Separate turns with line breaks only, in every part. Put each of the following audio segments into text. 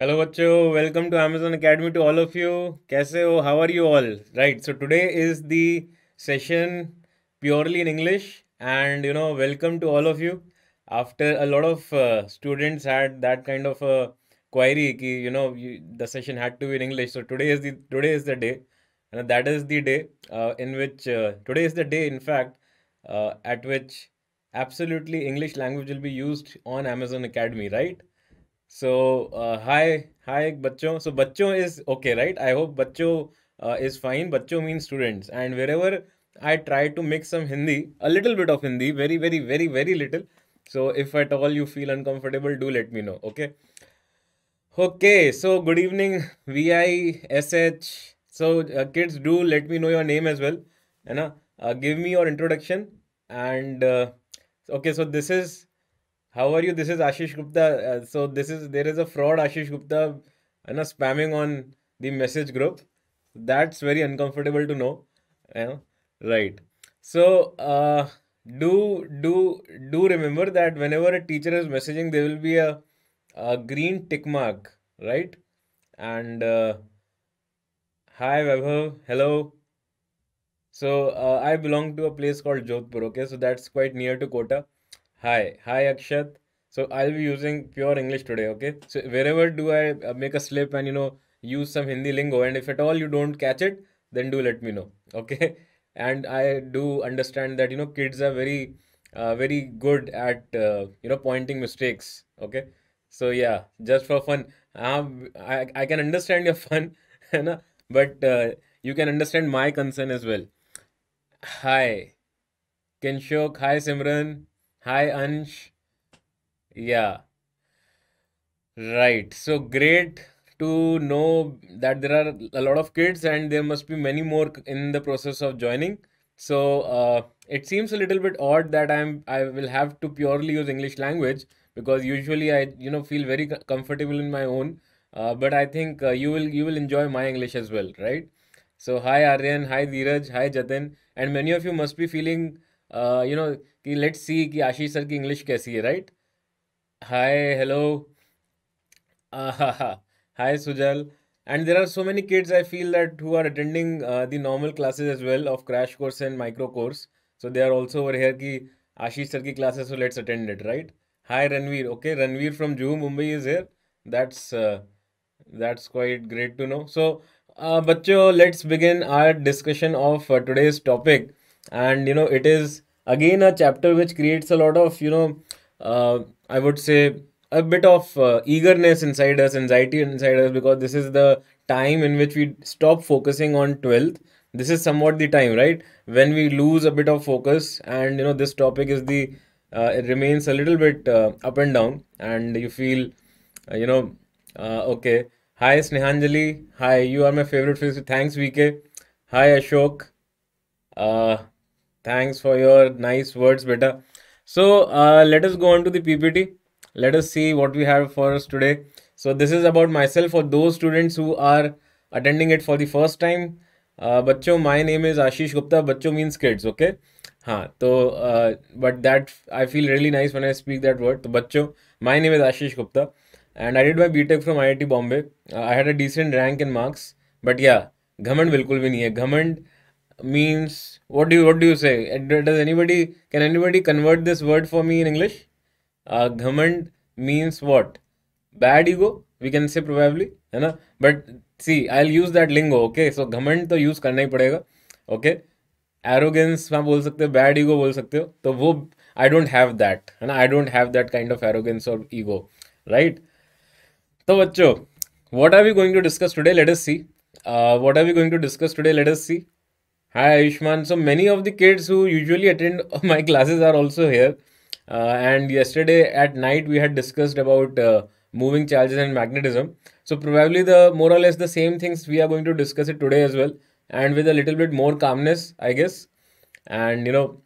Hello बच्चों welcome to Amazon academy to all of you कैसे हो how are you all right so today is the session purely in English and you know welcome to all of you after a lot of students had that kind of query कि you know the session had to be in English so today is the today is the day and that is the day in which today is the day in fact at which absolutely English language will be use on Amazon academy right so uh, hi hi bacho So bacho is okay, right? I hope bacho uh, is fine. bacho means students, and wherever I try to mix some Hindi, a little bit of Hindi, very very very very little. So if at all you feel uncomfortable, do let me know. Okay. Okay. So good evening, V I S H. So uh, kids, do let me know your name as well. And uh, give me your introduction. And uh, okay, so this is how are you this is ashish gupta uh, so this is there is a fraud ashish gupta you know, spamming on the message group that's very uncomfortable to know you know? right so uh, do do do remember that whenever a teacher is messaging there will be a, a green tick mark right and uh, hi Vaibhav, hello so uh, i belong to a place called jodhpur okay so that's quite near to kota Hi, hi Akshat. So I'll be using pure English today, okay? So wherever do I uh, make a slip and you know use some Hindi lingo, and if at all you don't catch it, then do let me know, okay? And I do understand that you know kids are very, uh, very good at uh, you know pointing mistakes, okay? So yeah, just for fun, um, I I can understand your fun, na? but uh, you can understand my concern as well. Hi, Kinshok. Hi, Simran. Hi, Ansh. Yeah, right. So great to know that there are a lot of kids and there must be many more in the process of joining. So uh, it seems a little bit odd that I'm I will have to purely use English language because usually I you know feel very comfortable in my own. Uh, but I think uh, you will you will enjoy my English as well, right? So hi Aryan, hi Dheeraj, hi Jatin, and many of you must be feeling uh, you know, let's see. कि आशीष sir की English कैसी है right hi hello and there are so many kids i feel that who are attending uh, the normal classes as well of crash course and micro course so they are also over here ki ashish sir classes so let's attend it right hi ranveer okay ranveer from juhu mumbai is here that's uh, that's quite great to know so uh, let's begin our discussion of today's topic and you know it is again a chapter which creates a lot of you know uh, i would say a bit of uh, eagerness inside us anxiety inside us because this is the time in which we stop focusing on 12th this is somewhat the time right when we lose a bit of focus and you know this topic is the uh, it remains a little bit uh, up and down and you feel uh, you know uh, okay hi snehanjali hi you are my favorite face thanks vk hi ashok uh Thanks for your nice words, beta. So uh, let us go on to the PPT. Let us see what we have for us today. So this is about myself for those students who are attending it for the first time. Uh, बच्चों my name is Ashish Gupta. बच्चों means kids, okay? हाँ तो but that I feel really nice when I speak that word तो बच्चों my name is Ashish Gupta and I did my B tech from I I T Bombay I had a decent rank in marks but या घमंड बिल्कुल भी नहीं है घमंड means what do you what do you say? Does anybody can anybody convert this word for me in English? Uh, ghamand means what? Bad ego. We can say probably, है ना? But see, I'll use that lingo. Okay, so घमंड तो use करना ही पड़ेगा. Okay, arrogance वहाँ बोल सकते bad ego बोल सकते हो. तो वो I don't have that. है ना? I don't have that kind of arrogance or ego, right? तो बच्चों, what are we going to discuss today? Let us see. Uh, what are we going to discuss today? Let us see. Hi Ayushman. So many of the kids who usually attend my classes are also here. Uh, and yesterday at night we had discussed about uh, moving charges and magnetism. So probably the more or less the same things we are going to discuss it today as well, and with a little bit more calmness, I guess. And you know,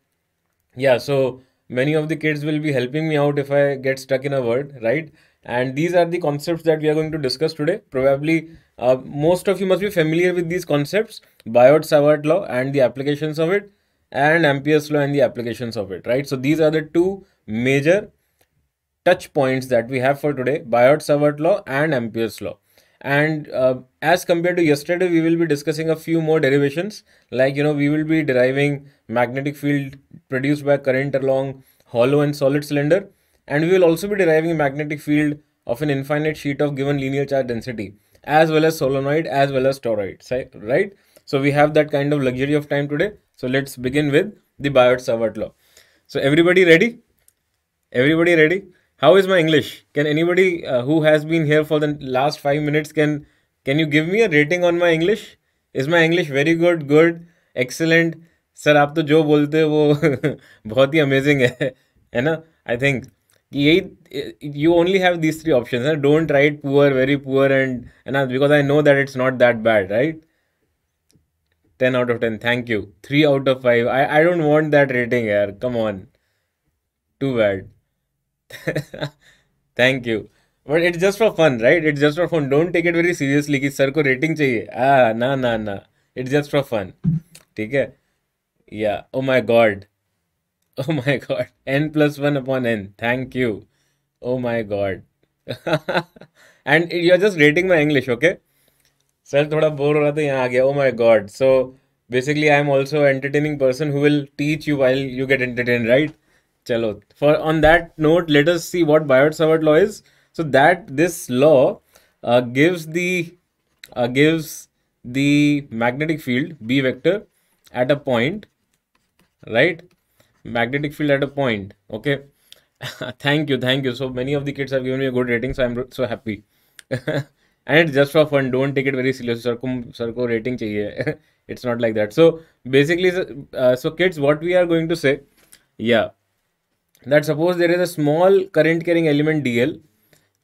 yeah. So many of the kids will be helping me out if I get stuck in a word, right? And these are the concepts that we are going to discuss today. Probably uh, most of you must be familiar with these concepts biot Savart law and the applications of it and Ampere's law and the applications of it, right? So these are the two major touch points that we have for today, Biot Savart law and Ampere's law. And uh, as compared to yesterday, we will be discussing a few more derivations. Like, you know, we will be deriving magnetic field produced by current along hollow and solid cylinder. And we will also be deriving a magnetic field of an infinite sheet of given linear charge density, as well as solenoid, as well as toroid, right? So we have that kind of luxury of time today. So let's begin with the Biot-Savart law. So everybody ready? Everybody ready? How is my English? Can anybody uh, who has been here for the last 5 minutes can can you give me a rating on my English? Is my English very good, good, excellent? Sir आप तो जो बोलते हो वो बहुत ही amazing है You ना I You यही you only have these three option don't write poor very poor and है ना because I know that it's not that 10 out of 10 thank you 3 out of 5 i, I don't want that rating here come on too bad thank you but it's just for fun right it's just for fun don't take it very seriously कि sir, को rating चाहिए ah na na na. it's just for fun ठीक है yeah oh my god oh my god n plus 1 upon n thank you oh my god and you're just rating my english okay sir थोड़ा bore हो रहा था यहाँ आ गया oh my god so basically I am also entertaining person who will teach you while you get entertain right चलो for on that note let see what Biot Savart law is so that this law gives the uh, gives the magnetic field b vector at a point right magnetic field at a point okay thank you thank you so many of the kids have given me a good rating so i'm so happy and it's just for fun don't take it very seriously. sir ko, rating chahiye it's not like that so basically uh, so kids what we are going to say yeah that suppose there is a small current carrying element dl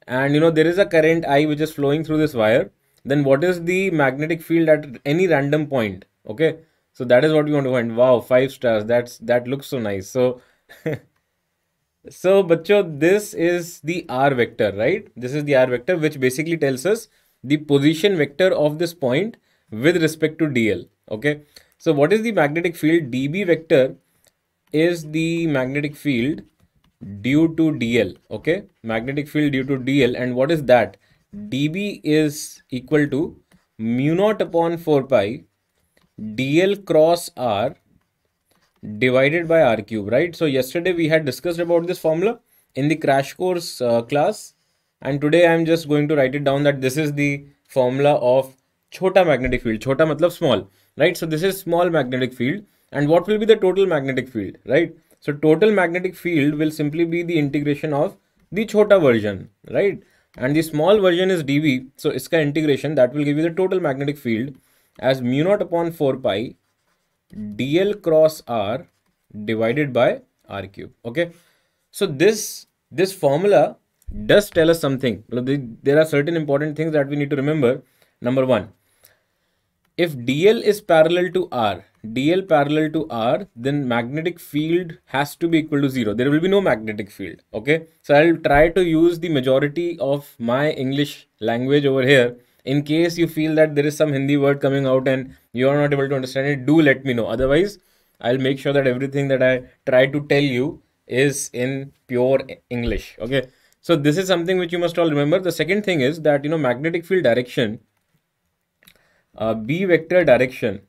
and you know there is a current i which is flowing through this wire then what is the magnetic field at any random point okay so that is what we want to find wow five stars that's that looks so nice so So, bacho, this is the r vector, right? This is the r vector, which basically tells us the position vector of this point with respect to dl, okay? So, what is the magnetic field? dB vector is the magnetic field due to dl, okay? Magnetic field due to dl and what is that? dB is equal to mu naught upon 4 pi dl cross r divided by r cube, right? So yesterday we had discussed about this formula in the crash course uh, class. And today I'm just going to write it down that this is the formula of chota magnetic field. Chota matlab small, right? So this is small magnetic field. And what will be the total magnetic field, right? So total magnetic field will simply be the integration of the chota version, right? And the small version is dV. So iska integration that will give you the total magnetic field as mu naught upon 4 pi dl cross r divided by r cube. Okay. So this, this formula does tell us something. There are certain important things that we need to remember. Number one, if dl is parallel to r, dl parallel to r, then magnetic field has to be equal to zero. There will be no magnetic field. Okay. So I'll try to use the majority of my English language over here in case you feel that there is some Hindi word coming out and you are not able to understand it, do let me know. Otherwise, I'll make sure that everything that I try to tell you is in pure English. Okay. So this is something which you must all remember. The second thing is that, you know, magnetic field direction, uh, B vector direction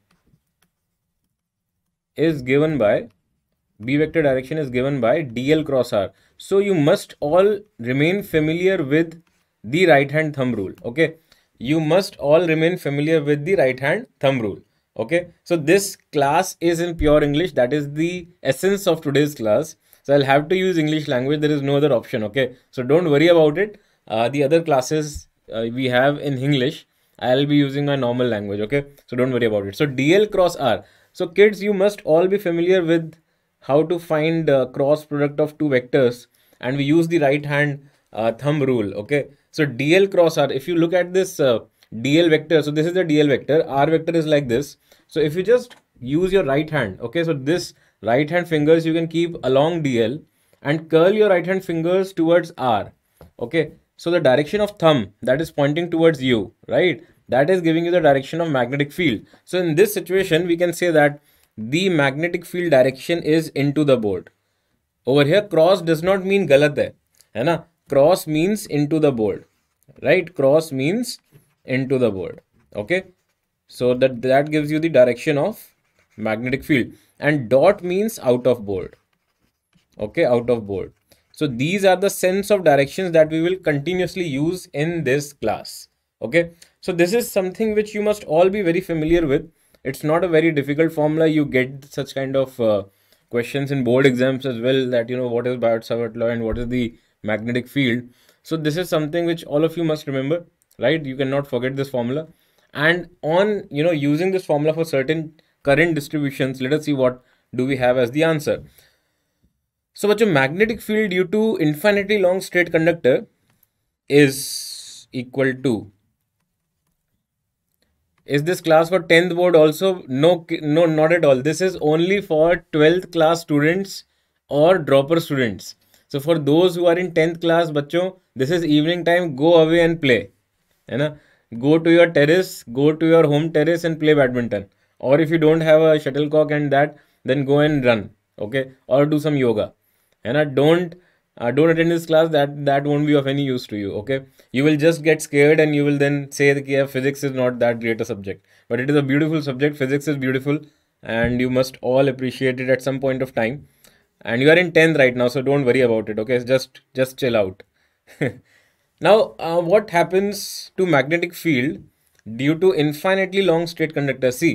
is given by B vector direction is given by DL cross R. So you must all remain familiar with the right hand thumb rule. Okay you must all remain familiar with the right hand thumb rule okay so this class is in pure english that is the essence of today's class so i'll have to use english language there is no other option okay so don't worry about it uh, the other classes uh, we have in english i'll be using my normal language okay so don't worry about it so dl cross r so kids you must all be familiar with how to find uh, cross product of two vectors and we use the right hand uh, thumb rule okay so DL cross R, if you look at this uh, DL vector, so this is the DL vector, R vector is like this. So if you just use your right hand, okay, so this right hand fingers you can keep along DL and curl your right hand fingers towards R, okay. So the direction of thumb that is pointing towards you, right, that is giving you the direction of magnetic field. So in this situation, we can say that the magnetic field direction is into the board. Over here, cross does not mean galat hai, hai na? cross means into the board right cross means into the board okay so that that gives you the direction of magnetic field and dot means out of board okay out of board so these are the sense of directions that we will continuously use in this class okay so this is something which you must all be very familiar with it's not a very difficult formula you get such kind of uh, questions in board exams as well that you know what is Bayard-Savart law and what is the magnetic field. So this is something which all of you must remember, right? You cannot forget this formula. And on, you know, using this formula for certain current distributions, let us see what do we have as the answer. So what is a magnetic field due to infinitely long straight conductor is equal to is this class for 10th board also no no not at all this is only for 12th class students or dropper students so for those who are in 10th class bachcho this is evening time go away and play hai na go to your terrace go to your home terrace and play badminton or if you don't have a shuttlecock and that then go and run okay or do some yoga and i don't uh, don't attend this class that that won't be of any use to you okay you will just get scared and you will then say that yeah, physics is not that great a subject but it is a beautiful subject physics is beautiful and you must all appreciate it at some point of time and you are in 10th right now so don't worry about it okay just just chill out now uh, what happens to magnetic field due to infinitely long straight conductor c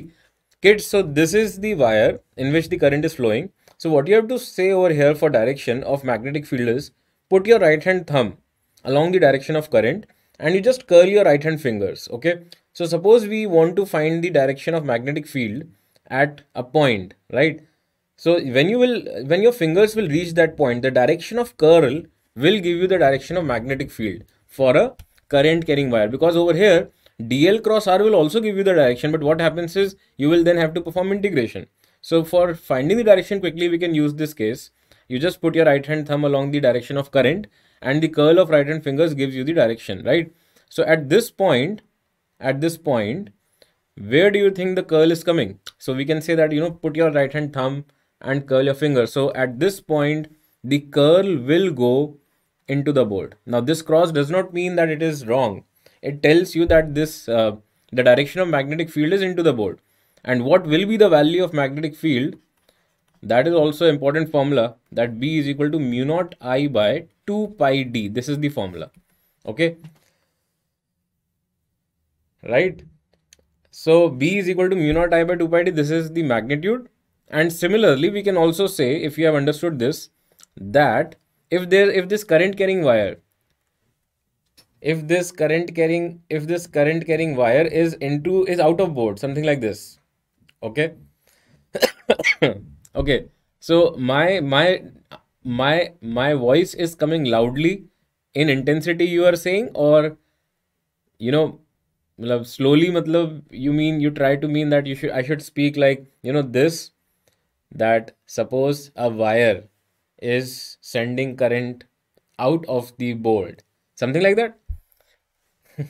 kids so this is the wire in which the current is flowing so what you have to say over here for direction of magnetic field is put your right hand thumb along the direction of current and you just curl your right hand fingers okay so suppose we want to find the direction of magnetic field at a point right so when you will, when your fingers will reach that point, the direction of curl will give you the direction of magnetic field for a current carrying wire because over here DL cross R will also give you the direction but what happens is you will then have to perform integration. So for finding the direction quickly we can use this case. You just put your right hand thumb along the direction of current and the curl of right hand fingers gives you the direction right. So at this point at this point where do you think the curl is coming? So we can say that you know put your right hand thumb and curl your finger. So at this point, the curl will go into the board. Now this cross does not mean that it is wrong. It tells you that this uh, the direction of magnetic field is into the board. And what will be the value of magnetic field? That is also important formula that B is equal to mu naught I by 2 pi D. This is the formula. Okay. Right. So B is equal to mu naught I by 2 pi D. This is the magnitude and similarly, we can also say, if you have understood this, that if there if this current carrying wire if this current carrying if this current carrying wire is into is out of board something like this okay okay so my my my my voice is coming loudly in intensity you are saying or you know slowly matlab, you mean you try to mean that you should i should speak like you know this that suppose a wire is sending current out of the board something like that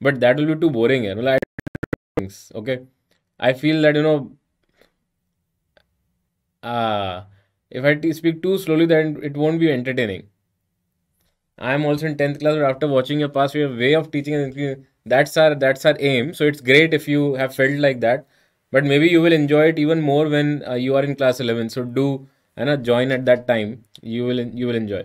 but that will be too boring you know, like okay i feel that you know uh if i t- speak too slowly then it won't be entertaining i am also in 10th class but after watching your past way of teaching and that's our that's our aim so it's great if you have felt like that but maybe you will enjoy it even more when uh, you are in class 11 so do and uh, join at that time you will you will enjoy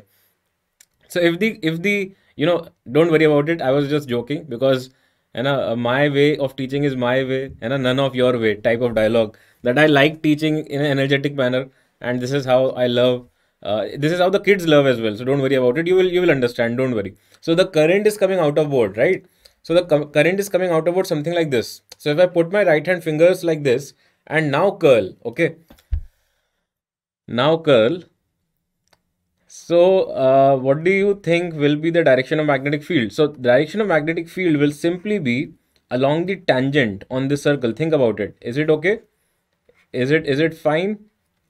so if the if the you know don't worry about it i was just joking because and uh, my way of teaching is my way and uh, none of your way type of dialogue that i like teaching in an energetic manner and this is how i love uh, this is how the kids love as well so don't worry about it you will you will understand don't worry so the current is coming out of board right so the current is coming out about something like this. So if I put my right hand fingers like this and now curl, okay. Now curl. So uh, what do you think will be the direction of magnetic field? So direction of magnetic field will simply be along the tangent on this circle. Think about it. Is it okay? Is it is it fine?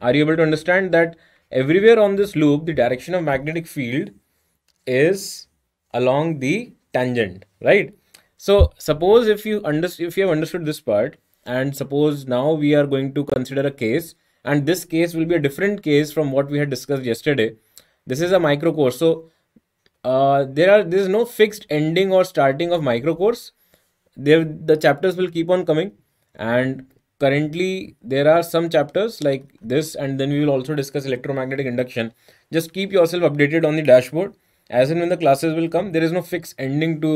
Are you able to understand that everywhere on this loop the direction of magnetic field is along the tangent, right? So suppose if you under if you have understood this part and suppose now we are going to consider a case and this case will be a different case from what we had discussed yesterday. This is a micro course. So uh, there are there is no fixed ending or starting of micro course. There the chapters will keep on coming and currently there are some chapters like this and then we will also discuss electromagnetic induction. Just keep yourself updated on the dashboard as and when the classes will come there is no fixed ending to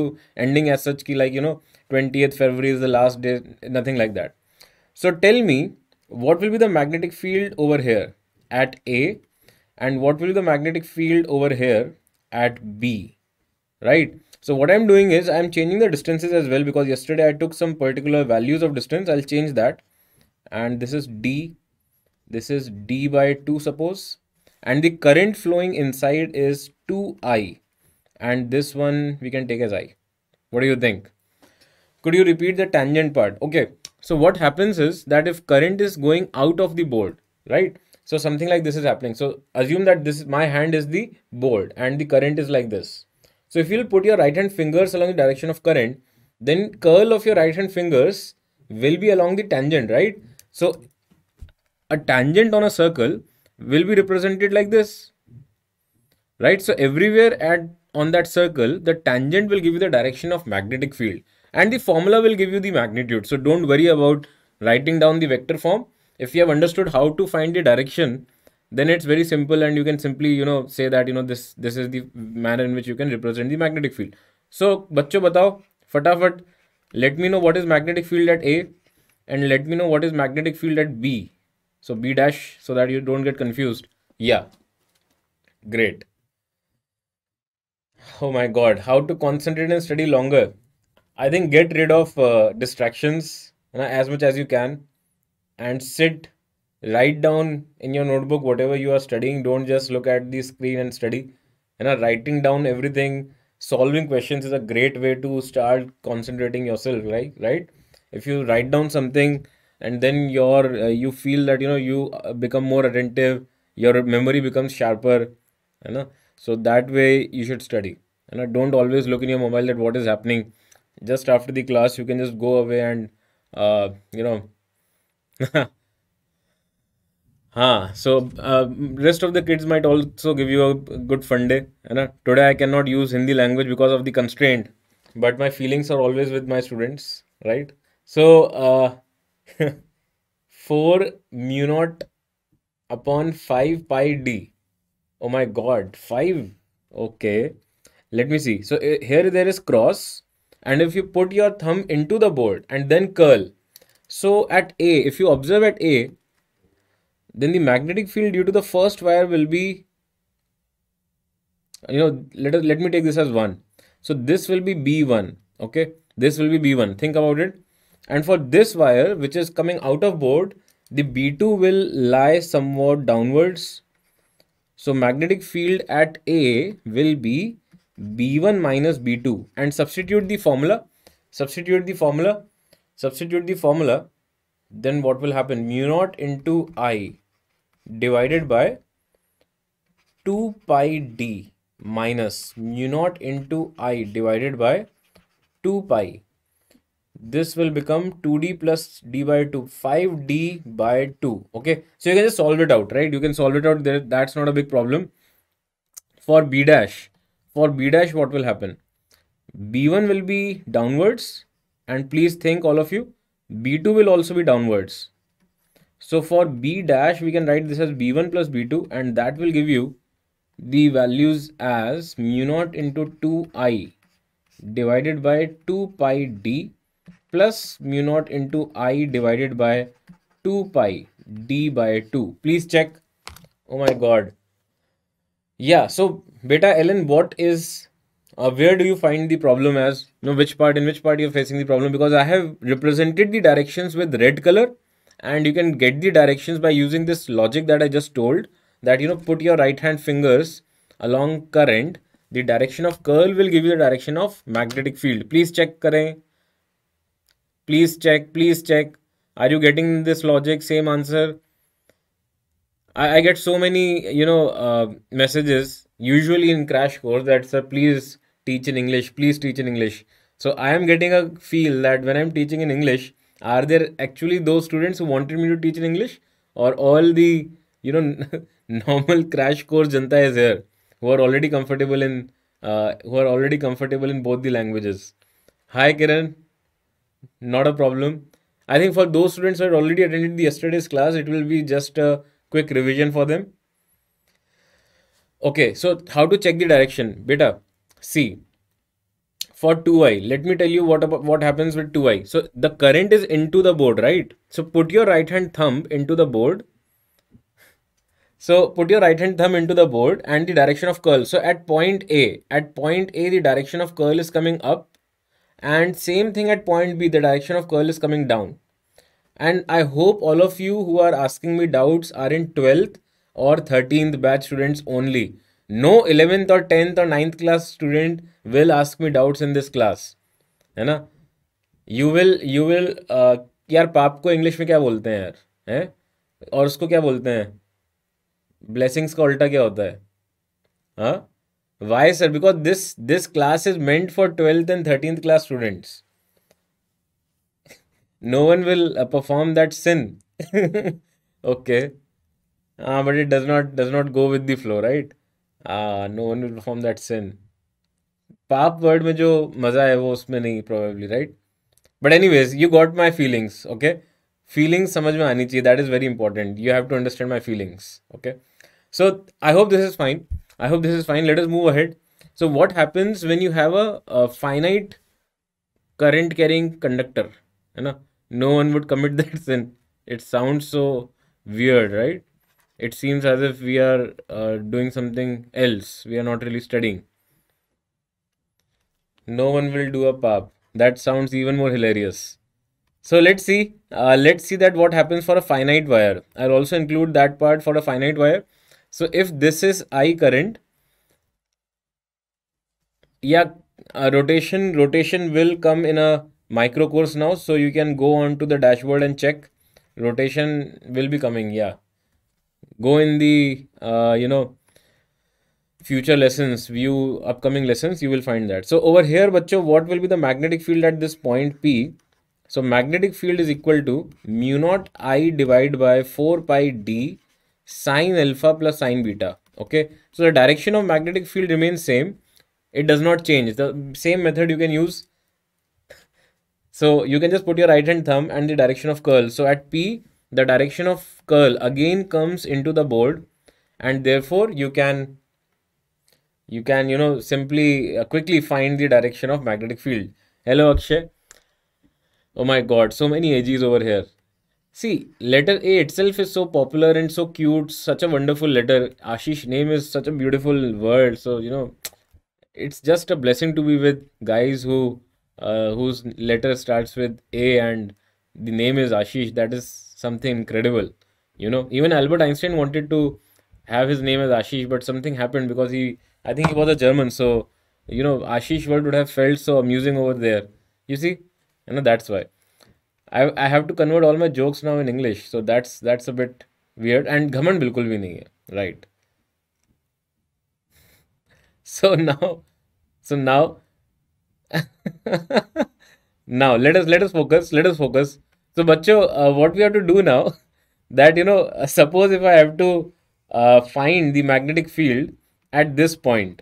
ending as such ki like you know 20th february is the last day nothing like that so tell me what will be the magnetic field over here at a and what will be the magnetic field over here at b right so what i'm doing is i'm changing the distances as well because yesterday i took some particular values of distance i'll change that and this is d this is d by 2 suppose and the current flowing inside is 2i and this one we can take as i what do you think could you repeat the tangent part okay so what happens is that if current is going out of the board right so something like this is happening so assume that this my hand is the board and the current is like this so if you'll put your right hand fingers along the direction of current then curl of your right hand fingers will be along the tangent right so a tangent on a circle will be represented like this right? So everywhere at on that circle, the tangent will give you the direction of magnetic field and the formula will give you the magnitude. So don't worry about writing down the vector form. If you have understood how to find the direction, then it's very simple and you can simply, you know, say that, you know, this this is the manner in which you can represent the magnetic field. So, bachcho batao, fatafat, let me know what is magnetic field at A and let me know what is magnetic field at B. So, B dash so that you don't get confused. Yeah. Great oh my god how to concentrate and study longer i think get rid of uh, distractions you know, as much as you can and sit write down in your notebook whatever you are studying don't just look at the screen and study you know writing down everything solving questions is a great way to start concentrating yourself right right if you write down something and then your uh, you feel that you know you uh, become more attentive your memory becomes sharper you know so that way you should study and you know, don't always look in your mobile that what is happening just after the class you can just go away and uh, you know Ah, so uh, rest of the kids might also give you a good fun day. And today I cannot use Hindi language because of the constraint, but my feelings are always with my students, right? So uh, four mu naught upon five pi d oh my god 5 okay let me see so eh, here there is cross and if you put your thumb into the board and then curl so at a if you observe at a then the magnetic field due to the first wire will be you know let us let me take this as 1 so this will be b1 okay this will be b1 think about it and for this wire which is coming out of board the b2 will lie somewhat downwards so magnetic field at A will be B1 minus B2 and substitute the formula, substitute the formula, substitute the formula, then what will happen? Mu naught into I divided by 2 pi D minus mu naught into I divided by 2 pi this will become 2d plus d by 2 5d by 2 okay so you can just solve it out right you can solve it out there that's not a big problem for b dash for b dash what will happen b1 will be downwards and please think all of you b2 will also be downwards so for b dash we can write this as b1 plus b2 and that will give you the values as mu naught into 2i divided by 2 pi d plus mu naught into i divided by 2 pi d by 2. Please check. Oh my god. Yeah, so beta ln what is uh, where do you find the problem as you know which part in which part you're facing the problem because I have represented the directions with red color and you can get the directions by using this logic that I just told that you know put your right hand fingers along current the direction of curl will give you the direction of magnetic field please check करें Please check, please check. Are you getting this logic? Same answer. I, I get so many, you know, uh, messages usually in crash course that sir, please teach in English, please teach in English. So I am getting a feel that when I'm teaching in English, are there actually those students who wanted me to teach in English, or all the you know normal crash course janta is here who are already comfortable in uh, who are already comfortable in both the languages. Hi, Kiran not a problem. I think for those students who had already attended the yesterday's class, it will be just a quick revision for them. Okay, so how to check the direction? Beta, see, for 2i, let me tell you what about, what happens with 2i. So the current is into the board, right? So put your right hand thumb into the board. So put your right hand thumb into the board and the direction of curl. So at point A, at point A, the direction of curl is coming up and same thing at point b the direction of curl is coming down and i hope all of you who are asking me doubts are in 12th or 13th batch students only no 11th or 10th or 9th class student will ask me doubts in this class है ना you will you will यार पाप को English में क्या बोलते हैं यार है और उसको क्या बोलते हैं ब्लेसिंग्स का उल्टा क्या होता है हाँ Why, sir? Because this this class is meant for twelfth and thirteenth class students. no one will uh, perform that sin. okay. Ah, but it does not does not go with the flow, right? Ah, no one will perform that sin. Pop word mein jo maza hai wo usme nahi probably, right? But anyways, you got my feelings, okay? Feelings samajh mein aani chahiye. That is very important. You have to understand my feelings, okay? So I hope this is fine. I hope this is fine. Let us move ahead. So what happens when you have a, a finite current carrying conductor? You know, no one would commit that sin. It sounds so weird, right? It seems as if we are uh, doing something else. We are not really studying. No one will do a pub. That sounds even more hilarious. So let's see. Uh, let's see that what happens for a finite wire. I'll also include that part for a finite wire. So if this is I current, yeah, rotation, rotation will come in a micro course now. So you can go on to the dashboard and check rotation will be coming. Yeah. Go in the, uh, you know, future lessons, view upcoming lessons, you will find that. So over here, what will be the magnetic field at this point P? So magnetic field is equal to mu naught I divided by 4 pi D sine alpha plus sine beta okay so the direction of magnetic field remains same it does not change the same method you can use so you can just put your right hand thumb and the direction of curl so at p the direction of curl again comes into the board and therefore you can you can you know simply uh, quickly find the direction of magnetic field hello akshay oh my god so many edges over here See, letter A itself is so popular and so cute, such a wonderful letter. Ashish name is such a beautiful word. So, you know, it's just a blessing to be with guys who uh, whose letter starts with A and the name is Ashish. That is something incredible. You know, even Albert Einstein wanted to have his name as Ashish, but something happened because he, I think he was a German. So, you know, Ashish world would have felt so amusing over there. You see, you know, that's why. I I have to convert all my jokes now in English, so that's that's a bit weird. And घमंड बिल्कुल भी नहीं है, right? So now, so now, now let us let us focus. Let us focus. So, बच्चों, uh, what we have to do now, that you know, uh, suppose if I have to uh, find the magnetic field at this point,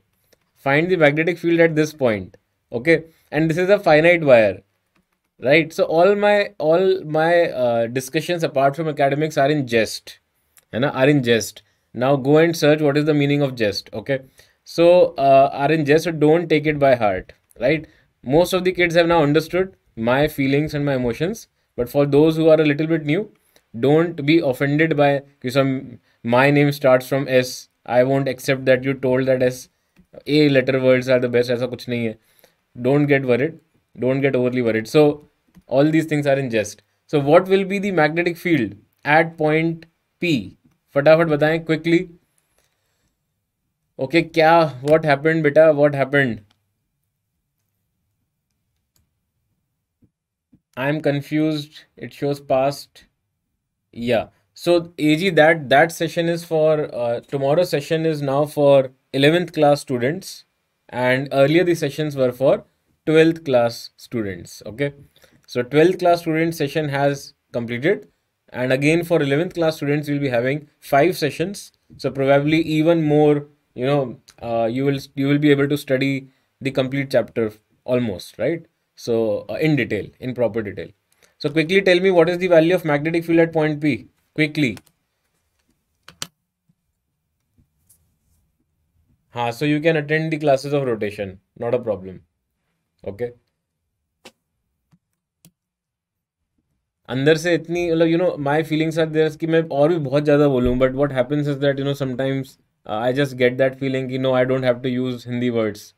find the magnetic field at this point, okay? And this is a finite wire right so all my all my uh, discussions apart from academics are in jest and are in jest now go and search what is the meaning of jest okay so uh, are in jest so don't take it by heart right most of the kids have now understood my feelings and my emotions but for those who are a little bit new don't be offended by because my name starts from s i won't accept that you told that s a letter words are the best aisa kuch nahi hai don't get worried don't get overly worried. So all these things are in jest. So what will be the magnetic field at point P? फटाफट बताएं quickly. Okay, क्या what happened बेटा what happened? I am confused. It shows past. Yeah. So AG that that session is for uh, tomorrow session is now for 11th class students and earlier the sessions were for 12th class students okay so 12th class student session has completed and again for 11th class students we will be having five sessions so probably even more you know uh, you will you will be able to study the complete chapter almost right so uh, in detail in proper detail so quickly tell me what is the value of magnetic field at point p quickly ha so you can attend the classes of rotation not a problem okay okay? अंदर से इतनी मतलब you know my feelings are there कि मैं और भी बहुत ज़्यादा बोलूँ but what happens is that you know sometimes I just get that feeling कि no I don't have to use Hindi words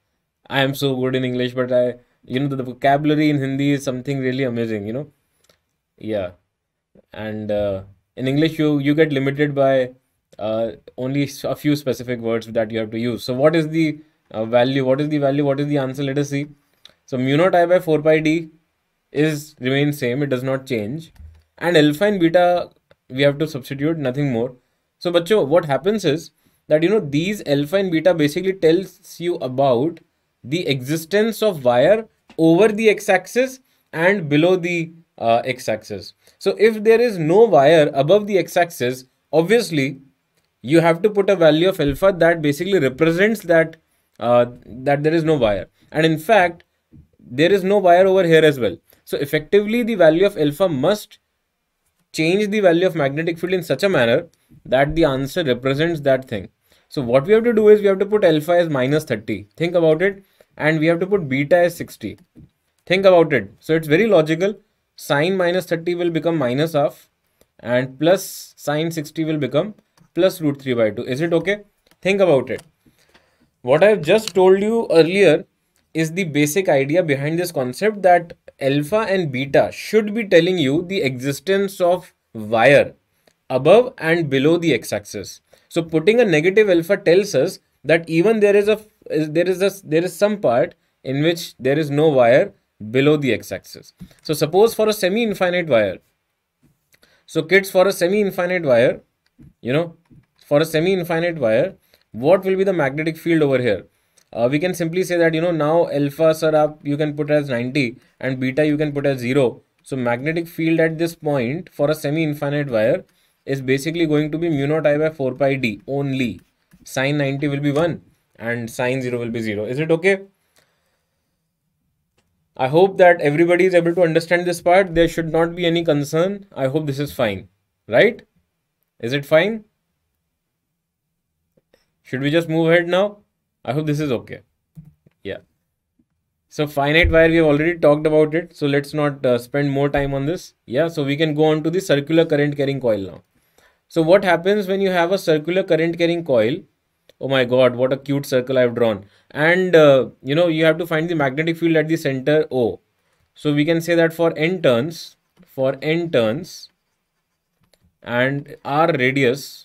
I am so good in English but I you know the, vocabulary in hindi is something really amazing you know yeah and uh, in english you you get limited by uh, only a few specific words that you have to use so what is the uh, value what is the value what is the answer let us see so mu naught i by 4 pi d is remains same. It does not change. And alpha and beta we have to substitute nothing more. So bacho, what happens is that you know these alpha and beta basically tells you about the existence of wire over the x-axis and below the uh, x-axis. So if there is no wire above the x-axis, obviously you have to put a value of alpha that basically represents that uh, that there is no wire. And in fact, there is no wire over here as well. So effectively the value of alpha must change the value of magnetic field in such a manner that the answer represents that thing. So what we have to do is we have to put alpha as minus 30. Think about it. And we have to put beta as 60. Think about it. So it's very logical. Sine minus 30 will become minus half and plus sine 60 will become plus root 3 by 2. Is it okay? Think about it. What I've just told you earlier is the basic idea behind this concept that alpha and beta should be telling you the existence of wire above and below the x-axis. So putting a negative alpha tells us that even there is a there is a there is some part in which there is no wire below the x-axis. So suppose for a semi-infinite wire. So kids for a semi-infinite wire, you know, for a semi-infinite wire, what will be the magnetic field over here? uh, we can simply say that you know now alpha sir up you can put as 90 and beta you can put as 0 so magnetic field at this point for a semi infinite wire is basically going to be mu naught i by 4 pi d only sine 90 will be 1 and sine 0 will be 0 is it okay i hope that everybody is able to understand this part there should not be any concern i hope this is fine right is it fine should we just move ahead now I hope this is okay. Yeah. So finite wire, we have already talked about it. So let's not uh, spend more time on this. Yeah. So we can go on to the circular current carrying coil now. So what happens when you have a circular current carrying coil? Oh my God, what a cute circle I've drawn. And uh, you know, you have to find the magnetic field at the center O. So we can say that for N turns, for N turns and R radius,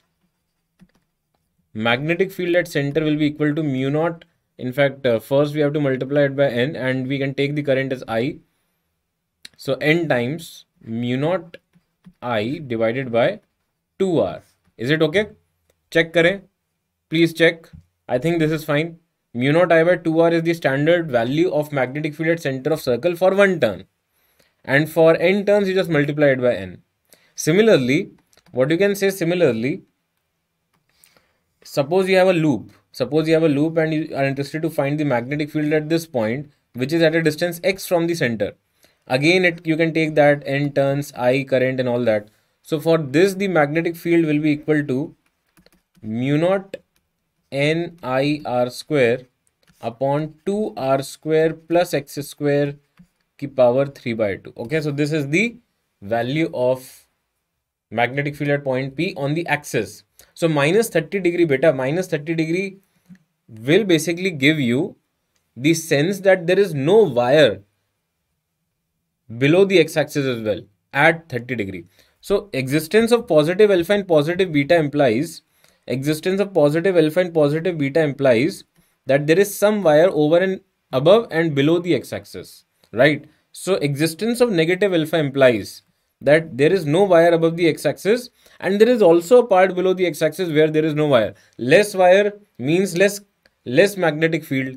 magnetic field at center will be equal to mu naught in fact uh, first we have to multiply it by n and we can take the current as i so n times mu naught i divided by 2r is it okay check kare please check i think this is fine mu naught i by 2r is the standard value of magnetic field at center of circle for one turn and for n turns you just multiply it by n similarly what you can say similarly suppose you have a loop suppose you have a loop and you are interested to find the magnetic field at this point which is at a distance x from the center again it you can take that n turns i current and all that so for this the magnetic field will be equal to mu naught n i r square upon 2 r square plus x square ki power 3 by 2 okay so this is the value of magnetic field at point p on the axis so minus 30 degree beta, minus 30 degree will basically give you the sense that there is no wire below the x-axis as well at 30 degree. So existence of positive alpha and positive beta implies existence of positive alpha and positive beta implies that there is some wire over and above and below the x-axis, right? So existence of negative alpha implies that there is no wire above the x-axis and there is also a part below the x-axis where there is no wire. Less wire means less, less magnetic field.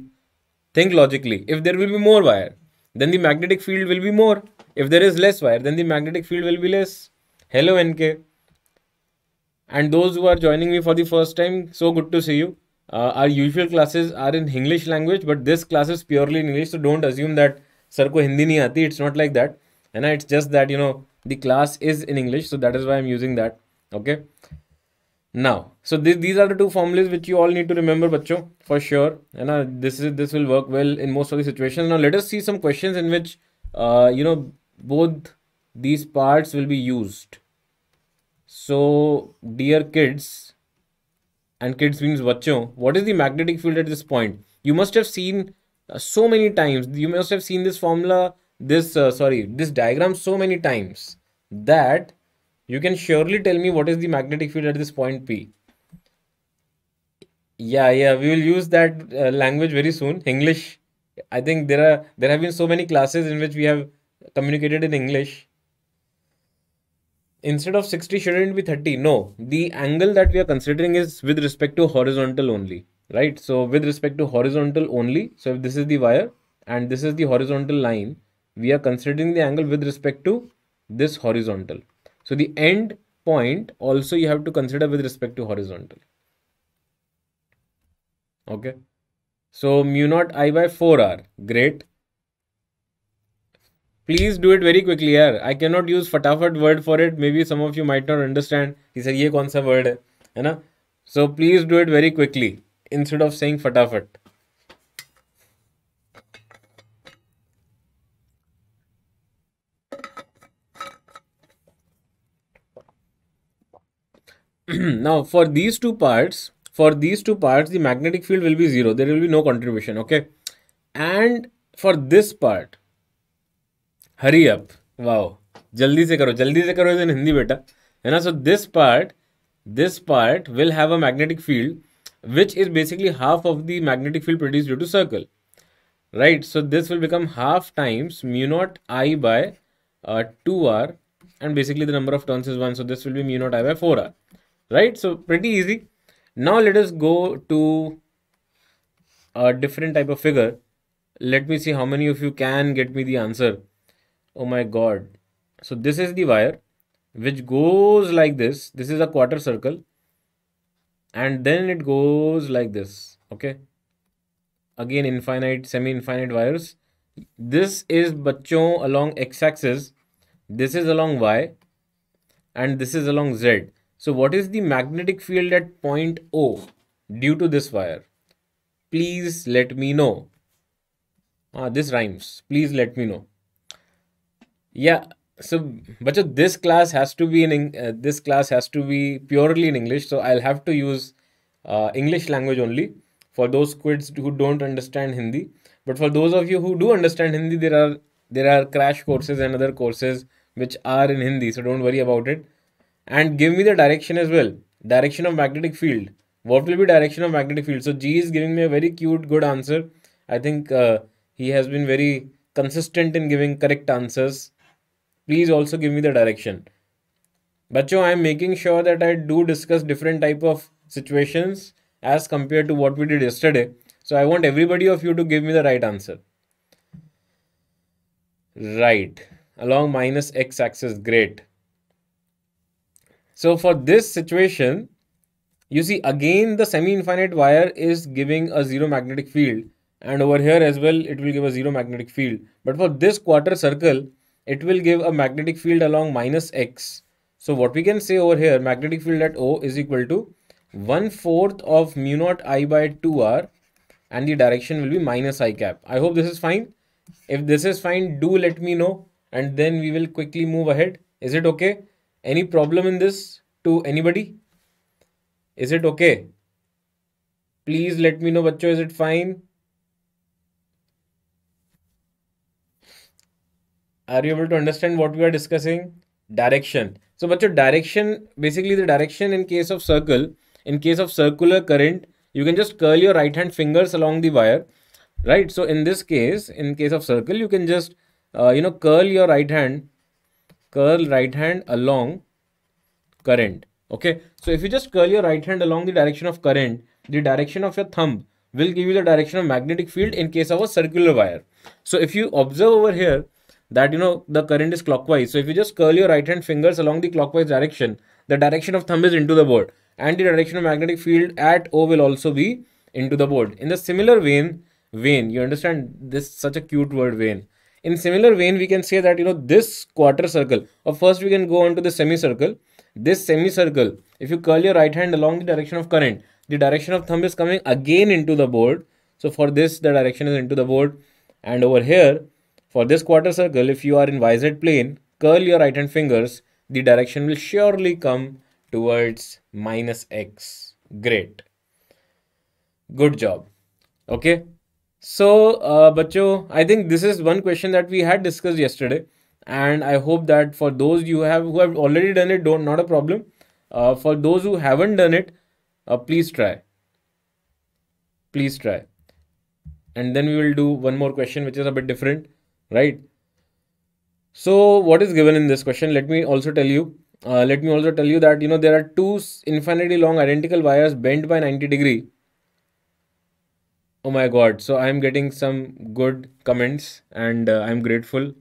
Think logically. If there will be more wire, then the magnetic field will be more. If there is less wire, then the magnetic field will be less. Hello NK. And those who are joining me for the first time, so good to see you. Uh, our usual classes are in English language, but this class is purely in English. So don't assume that sir ko Hindi nahi aati. It's not like that. And it's just that, you know, the class is in English. So that is why I'm using that. Okay. Now, so th these are the two formulas which you all need to remember, bacho, for sure. And uh, this is this will work well in most of the situations. Now, let us see some questions in which, uh, you know, both these parts will be used. So, dear kids, and kids means bacho, what is the magnetic field at this point? You must have seen uh, so many times. You must have seen this formula this uh, sorry this diagram so many times that you can surely tell me what is the magnetic field at this point p yeah yeah we will use that uh, language very soon english i think there are there have been so many classes in which we have communicated in english instead of 60 shouldn't be 30 no the angle that we are considering is with respect to horizontal only right so with respect to horizontal only so if this is the wire and this is the horizontal line we are considering the angle with respect to this horizontal so the end point also you have to consider with respect to horizontal okay so mu naught i by 4r great please do it very quickly here. i cannot use fatafat word for it maybe some of you might not understand he said ye kaun sa word hai hai na so please do it very quickly instead of saying fatafat now for these two parts, for these two parts, the magnetic field will be zero. There will be no contribution. Okay. And for this part, hurry up. Wow. जल्दी से करो जल्दी से करो इन हिंदी बेटा है ना So this part, this part will have a magnetic field which is basically half of the magnetic field produced due to circle right so this will become half times mu naught i by uh, 2r and basically the number of turns is 1 so this will be mu naught i by 4r right so pretty easy now let us go to a different type of figure let me see how many of you can get me the answer oh my god so this is the wire which goes like this this is a quarter circle and then it goes like this okay again infinite semi infinite wires this is bacho along x axis this is along y and this is along z so what is the magnetic field at point O due to this wire? Please let me know. Ah, this rhymes. Please let me know. Yeah. So, but this class has to be in uh, this class has to be purely in English. So I'll have to use uh, English language only for those kids who don't understand Hindi. But for those of you who do understand Hindi, there are there are crash courses and other courses which are in Hindi. So don't worry about it and give me the direction as well direction of magnetic field what will be direction of magnetic field so g is giving me a very cute good answer i think uh, he has been very consistent in giving correct answers please also give me the direction Bacho, I am making sure that I do discuss different type of situations as compared to what we did yesterday. So I want everybody of you to give me the right answer. Right. Along minus x axis. Great. So for this situation, you see again the semi-infinite wire is giving a zero magnetic field and over here as well it will give a zero magnetic field. But for this quarter circle, it will give a magnetic field along minus x. So what we can say over here, magnetic field at O is equal to 1 fourth of mu naught i by 2r and the direction will be minus i cap. I hope this is fine. If this is fine, do let me know and then we will quickly move ahead. Is it okay? Any problem in this to anybody? Is it okay? Please let me know, bachcho, is it fine? Are you able to understand what we are discussing? Direction. So, bachcho, direction, basically the direction in case of circle, in case of circular current, you can just curl your right hand fingers along the wire, right? So, in this case, in case of circle, you can just, uh, you know, curl your right hand curl right hand along current okay so if you just curl your right hand along the direction of current the direction of your thumb will give you the direction of magnetic field in case of a circular wire so if you observe over here that you know the current is clockwise so if you just curl your right hand fingers along the clockwise direction the direction of thumb is into the board and the direction of magnetic field at o will also be into the board in the similar vein vein you understand this such a cute word vein in similar vein we can say that you know this quarter circle or first we can go on to the semicircle this semicircle if you curl your right hand along the direction of current the direction of thumb is coming again into the board so for this the direction is into the board and over here for this quarter circle if you are in YZ plane curl your right hand fingers the direction will surely come towards minus x great good job okay so, uh, Bacho, I think this is one question that we had discussed yesterday, and I hope that for those you have who have already done it, don't not a problem. Uh, for those who haven't done it, uh, please try. Please try, and then we will do one more question which is a bit different, right? So, what is given in this question? Let me also tell you. Uh, let me also tell you that you know there are two infinitely long identical wires bent by 90 degree oh my god so i'm getting some good comments and uh, i'm grateful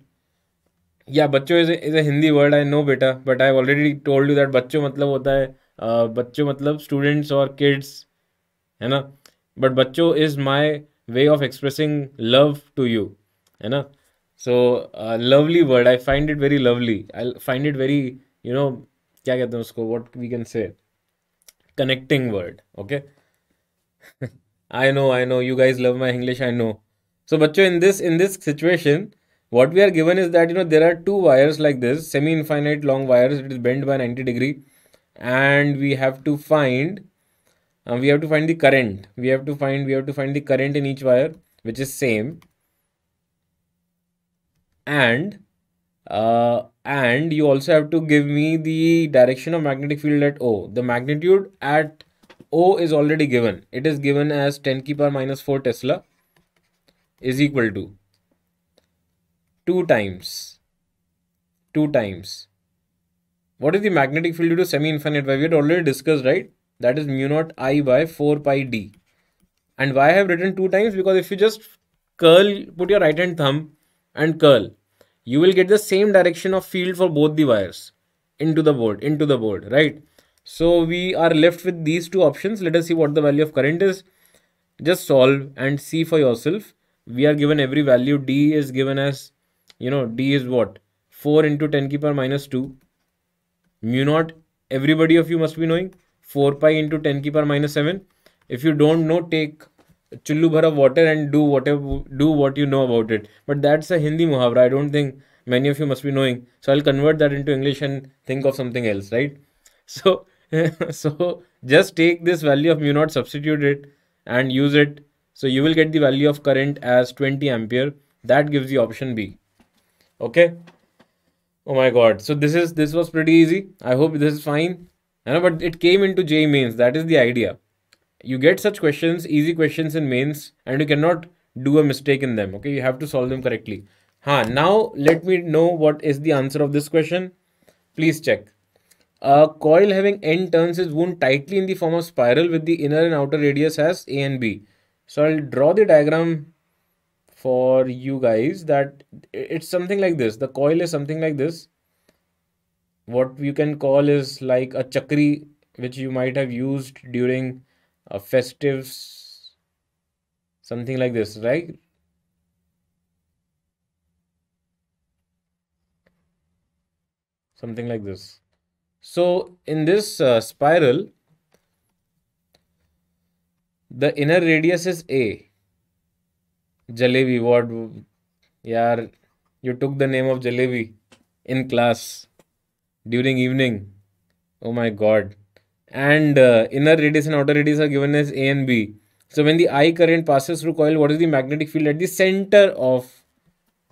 yeah "bacho" is a, is a hindi word i know better, but i've already told you that "bacho" matlab होता है uh, बच्चों students or kids है ना but "bacho" is my way of expressing love to you है ना so uh, lovely word i find it very lovely i find it very you know क्या कहते हैं उसको what we can say connecting word okay I know, I know. You guys love my English, I know. So, bachcho, in this in this situation, what we are given is that you know there are two wires like this, semi-infinite long wires. It is bent by 90 degree, and we have to find uh, we have to find the current. We have to find we have to find the current in each wire, which is same. And uh, and you also have to give me the direction of magnetic field at O, the magnitude at O is already given. It is given as 10 ki power minus 4 Tesla is equal to 2 times 2 times. What is the magnetic field due to semi-infinite wave? We had already discussed, right? That is mu naught I by 4 pi D. And why I have written 2 times? Because if you just curl, put your right hand thumb and curl, you will get the same direction of field for both the wires into the board, into the board, right? So we are left with these two options. Let us see what the value of current is. Just solve and see for yourself. We are given every value. D is given as, you know, D is what? 4 into 10 ki power minus 2. Mu naught, everybody of you must be knowing. 4 pi into 10 ki power minus 7. If you don't know, take chullu bhar of water and do whatever do what you know about it. But that's a Hindi muhavra. I don't think many of you must be knowing. So I'll convert that into English and think of something else, right? So so just take this value of mu naught, substitute it and use it. So you will get the value of current as 20 ampere. That gives you option B. Okay. Oh my God. So this is, this was pretty easy. I hope this is fine. I know, but it came into J mains. That is the idea. You get such questions, easy questions in mains and you cannot do a mistake in them. Okay. You have to solve them correctly. Huh, now let me know what is the answer of this question. Please check. A coil having N turns is wound tightly in the form of spiral with the inner and outer radius as A and B. So I'll draw the diagram for you guys that it's something like this. The coil is something like this. What you can call is like a chakri which you might have used during a festives something like this right something like this so in this uh, spiral, the inner radius is A. Jalebi, what? Yaar, you took the name of Jalebi in class during evening. Oh my god. And uh, inner radius and outer radius are given as A and B. So when the I current passes through coil, what is the magnetic field at the center of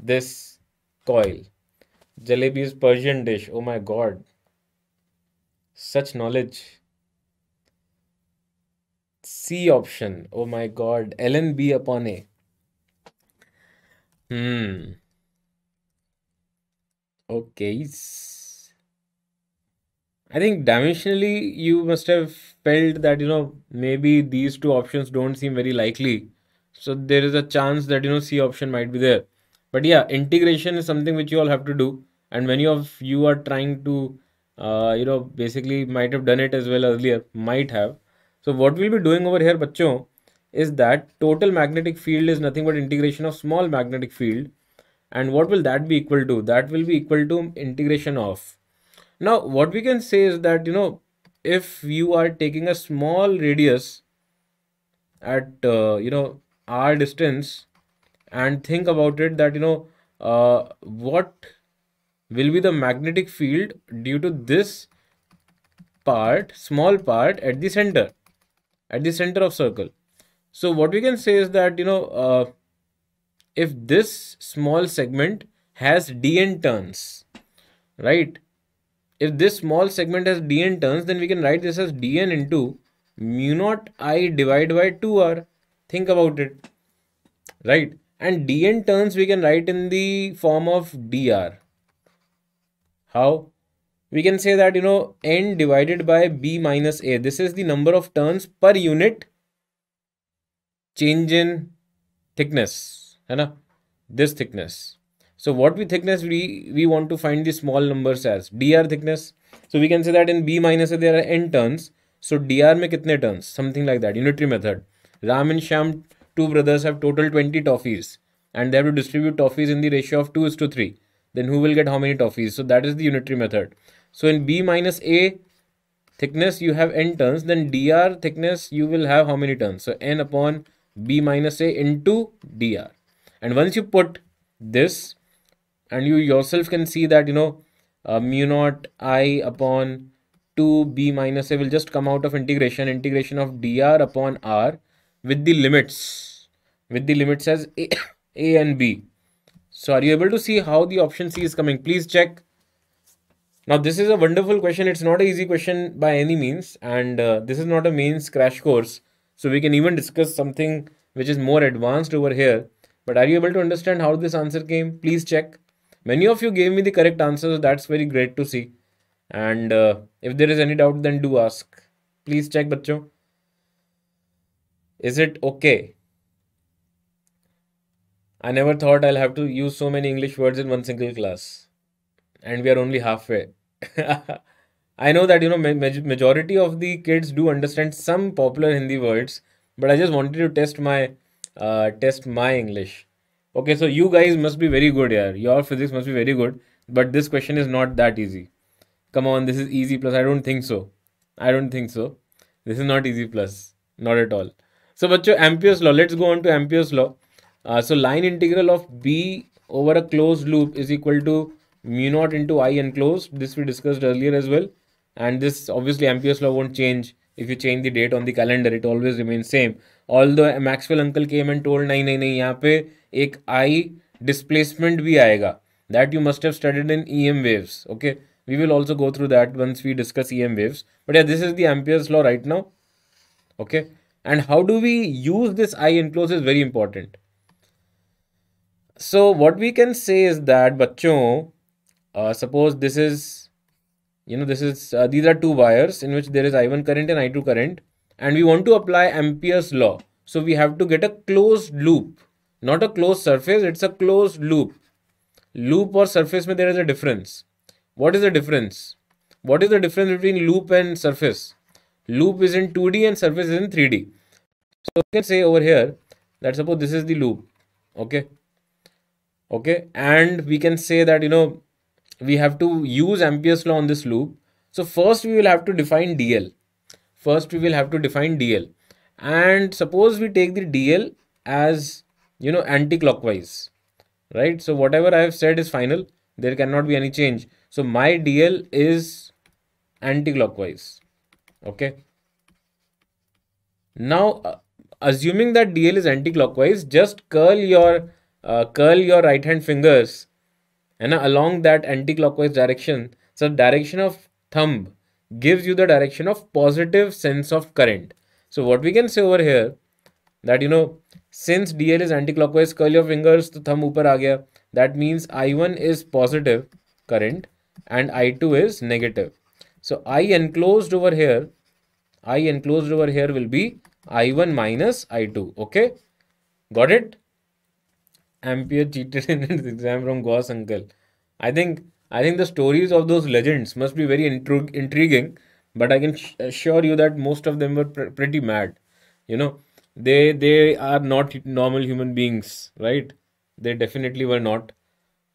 this coil? Jalebi is Persian dish. Oh my god such knowledge. C option. Oh my god. LNB B upon A. Hmm. Okay. I think dimensionally you must have felt that you know maybe these two options don't seem very likely. So there is a chance that you know C option might be there. But yeah, integration is something which you all have to do. And when you you are trying to uh, you know basically might have done it as well earlier might have so what we'll be doing over here bachcho is that total magnetic field is nothing but integration of small magnetic field and what will that be equal to that will be equal to integration of now what we can say is that you know if you are taking a small radius at uh, you know r distance and think about it that you know uh, what will be the magnetic field due to this part, small part at the center, at the center of circle. So what we can say is that, you know, uh, if this small segment has dn turns, right? If this small segment has dn turns, then we can write this as dn into mu naught i divided by 2r. Think about it, right? And dn turns we can write in the form of dr how? We can say that, you know, n divided by b minus a. This is the number of turns per unit change in thickness. Hai na? This thickness. So what we thickness we, we want to find the small numbers as dr thickness. So we can say that in b minus a there are n turns. So dr mein kitne turns? Something like that. Unitary method. Ram and Sham, two brothers have total 20 toffees and they have to distribute toffees in the ratio of 2 is to 3 then who will get how many toffees so that is the unitary method so in b minus a thickness you have n turns then dr thickness you will have how many turns so n upon b minus a into dr and once you put this and you yourself can see that you know uh, mu naught i upon 2 b minus a will just come out of integration integration of dr upon r with the limits with the limits as a, a and b so are you able to see how the option C is coming? Please check. Now this is a wonderful question. It's not an easy question by any means. And uh, this is not a means crash course. So we can even discuss something which is more advanced over here. But are you able to understand how this answer came? Please check. Many of you gave me the correct answer. So that's very great to see. And uh, if there is any doubt, then do ask. Please check, bacho. Is it okay? I never thought I'll have to use so many English words in one single class. And we are only halfway. I know that, you know, ma- majority of the kids do understand some popular Hindi words, but I just wanted to test my uh, test my English. Okay, so you guys must be very good here. Your physics must be very good, but this question is not that easy. Come on, this is easy plus. I don't think so. I don't think so. This is not easy plus. Not at all. So, bachcho, Ampere's law. Let's go on to Ampere's law. Uh, so line integral of B over a closed loop is equal to mu naught into I enclosed. This we discussed earlier as well. And this obviously Ampere's law won't change if you change the date on the calendar. It always remains same. Although Maxwell uncle came and told नहीं नहीं नहीं यहाँ पे I displacement भी That you must have studied in EM waves. Okay. We will also go through that once we discuss EM waves. But yeah, this is the Ampere's law right now. Okay. And how do we use this I enclosed is very important so what we can say is that uh, suppose this is you know this is uh, these are two wires in which there is i1 current and i2 current and we want to apply ampere's law so we have to get a closed loop not a closed surface it's a closed loop loop or surface there is a difference what is the difference what is the difference between loop and surface loop is in 2d and surface is in 3d so we can say over here that suppose this is the loop okay okay and we can say that you know we have to use ampere's law on this loop so first we will have to define dl first we will have to define dl and suppose we take the dl as you know anti-clockwise right so whatever i have said is final there cannot be any change so my dl is anti-clockwise okay now uh, assuming that dl is anti-clockwise just curl your uh, curl your right hand fingers and along that anti-clockwise direction so direction of thumb gives you the direction of positive sense of current so what we can say over here that you know since dl is anti-clockwise curl your fingers the thumb upar aa gaya that means i1 is positive current and i2 is negative so i enclosed over here i enclosed over here will be i1 minus i2 okay got it Ampere cheated in his exam from Gauss uncle. I think I think the stories of those legends must be very intru- intriguing, but I can sh- assure you that most of them were pr- pretty mad. You know, they they are not normal human beings, right? They definitely were not,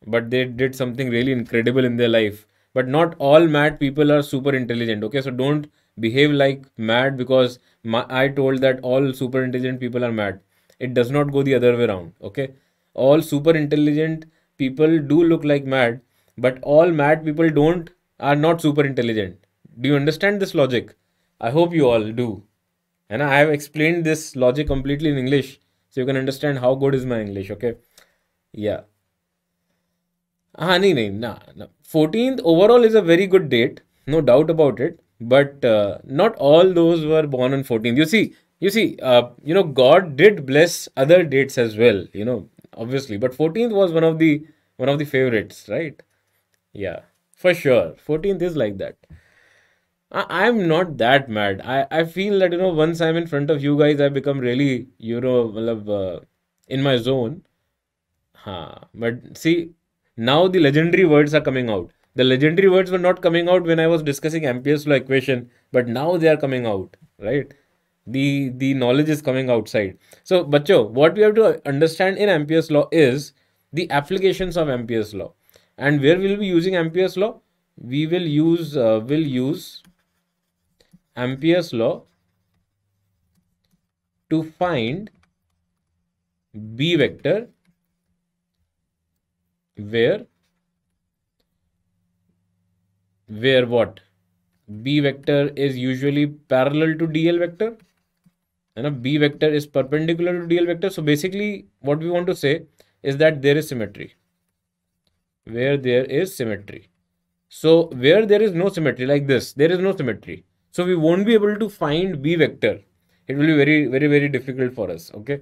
but they did something really incredible in their life. But not all mad people are super intelligent. Okay, so don't behave like mad because my, I told that all super intelligent people are mad. It does not go the other way around. Okay all super intelligent people do look like mad but all mad people don't are not super intelligent do you understand this logic i hope you all do and i have explained this logic completely in english so you can understand how good is my english okay yeah हाँ नहीं नहीं ना Fourteenth overall is a very good date, no doubt about it. But but not all those were born on fourteen you you see uh, you know god did bless other dates as well you know obviously. But 14th was one of the one of the favorites, right? Yeah, for sure. 14th is like that. I, am not that mad. I, I feel that, you know, once I'm in front of you guys, I become really, you know, uh, in my zone. Huh. But see, now the legendary words are coming out. The legendary words were not coming out when I was discussing amperes law equation, but now they are coming out, right? the the knowledge is coming outside so bacho what we have to understand in ampere's law is the applications of ampere's law and where we'll be using ampere's law we will use uh, will use ampere's law to find b vector where where what b vector is usually parallel to dl vector and b vector is perpendicular to dl vector so basically what we want to say is that there is symmetry where there is symmetry so where there is no symmetry like this there is no symmetry so we won't be able to find b vector it will be very very very difficult for us okay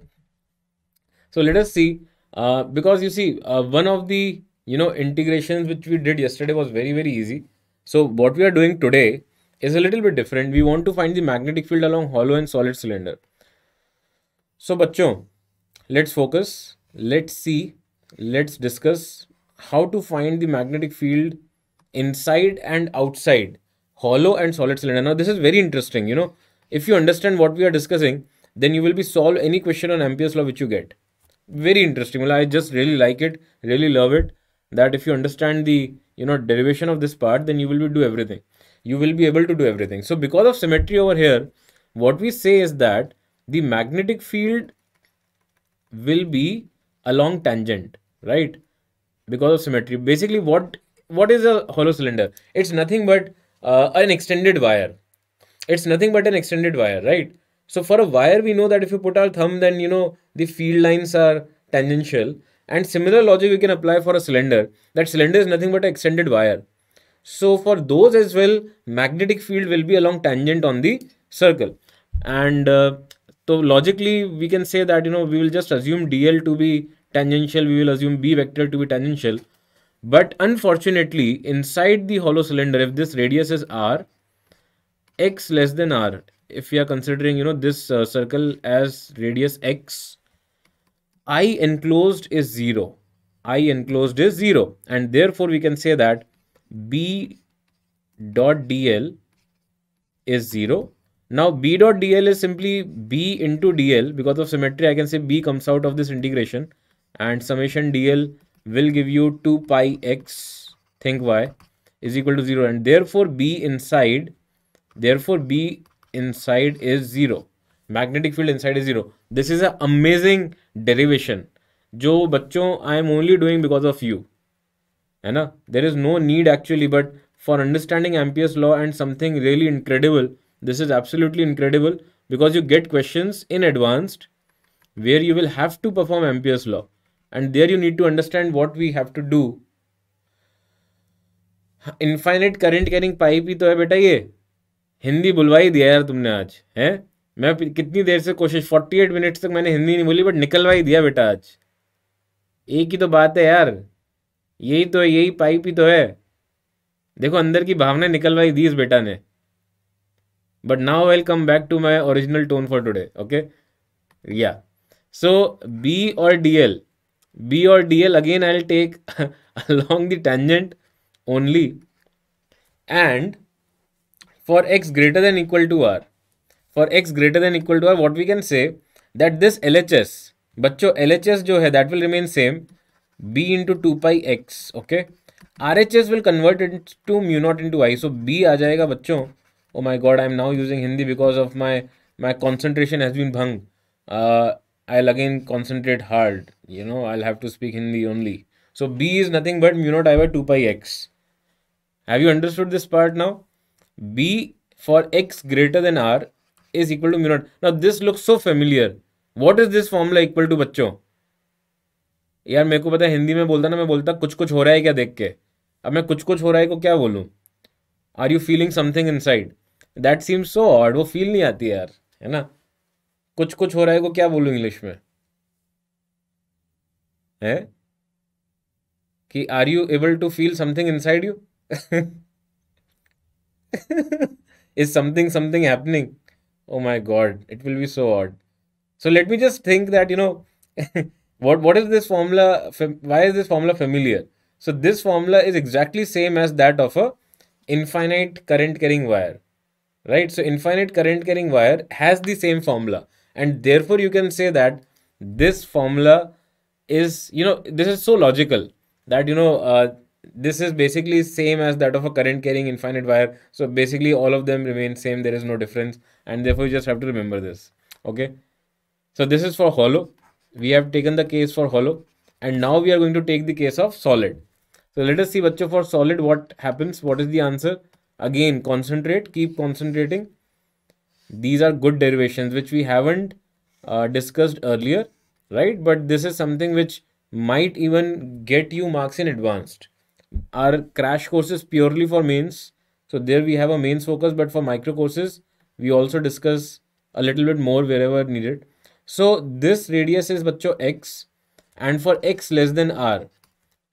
so let us see uh, because you see uh, one of the you know integrations which we did yesterday was very very easy so what we are doing today is a little bit different. We want to find the magnetic field along hollow and solid cylinder. So, bachcho, let's focus, let's see, let's discuss how to find the magnetic field inside and outside hollow and solid cylinder. Now, this is very interesting. You know, if you understand what we are discussing, then you will be solve any question on Ampere's law which you get. Very interesting. Well, I just really like it, really love it. That if you understand the you know derivation of this part, then you will be do everything you will be able to do everything. So because of symmetry over here, what we say is that the magnetic field will be along tangent, right? Because of symmetry. Basically, what what is a hollow cylinder? It's nothing but uh, an extended wire. It's nothing but an extended wire, right? So for a wire, we know that if you put our thumb, then you know the field lines are tangential. And similar logic we can apply for a cylinder. That cylinder is nothing but an extended wire. So for those as well, magnetic field will be along tangent on the circle. And uh, so logically, we can say that, you know, we will just assume DL to be tangential. We will assume B vector to be tangential. But unfortunately, inside the hollow cylinder, if this radius is R, X less than R, if we are considering, you know, this uh, circle as radius X, I enclosed is 0. I enclosed is 0. And therefore, we can say that b dot dl is 0. Now b dot dl is simply b into dl because of symmetry I can say b comes out of this integration and summation dl will give you 2 pi x think y is equal to 0 and therefore b inside therefore b inside is 0 magnetic field inside is 0 this is an amazing derivation Jo बच्चों I am only doing because of you. है ना there is no need actually but for understanding M P S law and something really incredible this is absolutely incredible because you get question in advanced where you will have to perform M P S law and there you need to understand what we have to do infinite current carrying pipe ही तो है बेटा ये हिंदी बुलवा ही दिया यार तुमने आज है मैं कितनी देर से कोशिश फोर्टी एट मिनट्स तक मैंने हिंदी नहीं बोली बट निकलवा ही दिया बेटा आज एक ही तो बात है यार यही तो है यही पाइप ही तो है देखो अंदर की भावना निकलवाई दी इस बेटा ने but now we'll come back to my original tone for today okay yeah so B और डी एल बी और D L again I take along tangent only and for x greater than equal to r for x greater than equal to r what we can say that this L H S बच्चों L H S जो है that will remain same b into 2 pi x okay RHS will convert it to mu naught into i so b आ जाएगा बच्चों Oh my God, I am now using Hindi because of my my concentration has been भंग uh, I'll again concentrate hard. You know, I'll have to speak Hindi only. so b is nothing but mu naught i by 2 pi x have you understood this part now b for x greater than r is equal to mu naught now this looks so familiar what is this formula equal to bachcho यार मेरे को पता है हिंदी में बोलता ना मैं बोलता कुछ कुछ हो रहा है क्या देख के अब मैं कुछ कुछ हो रहा है को क्या बोलूँ are you feeling something inside that seems so odd वो फील नहीं आती यार है ना कुछ कुछ हो रहा है को क्या बोलूँ इंग्लिश में है कि are you able to feel something inside you is something something happening oh my god it will be so odd so let me just think that you know What what is this formula? Why is this formula familiar? So this formula is exactly same as that of a infinite current carrying wire, right? So infinite current carrying wire has the same formula, and therefore you can say that this formula is you know this is so logical that you know uh, this is basically same as that of a current carrying infinite wire so basically all of them remain same there is no difference and therefore you just have to remember this okay so this is for hollow we have taken the case for hollow and now we are going to take the case of solid so let us see bachcho for solid what happens what is the answer again concentrate keep concentrating these are good derivations which we haven't uh, discussed earlier right but this is something which might even get you marks in advanced our crash course is purely for mains so there we have a mains focus but for micro courses we also discuss a little bit more wherever needed so this radius is bachcho x and for x less than r,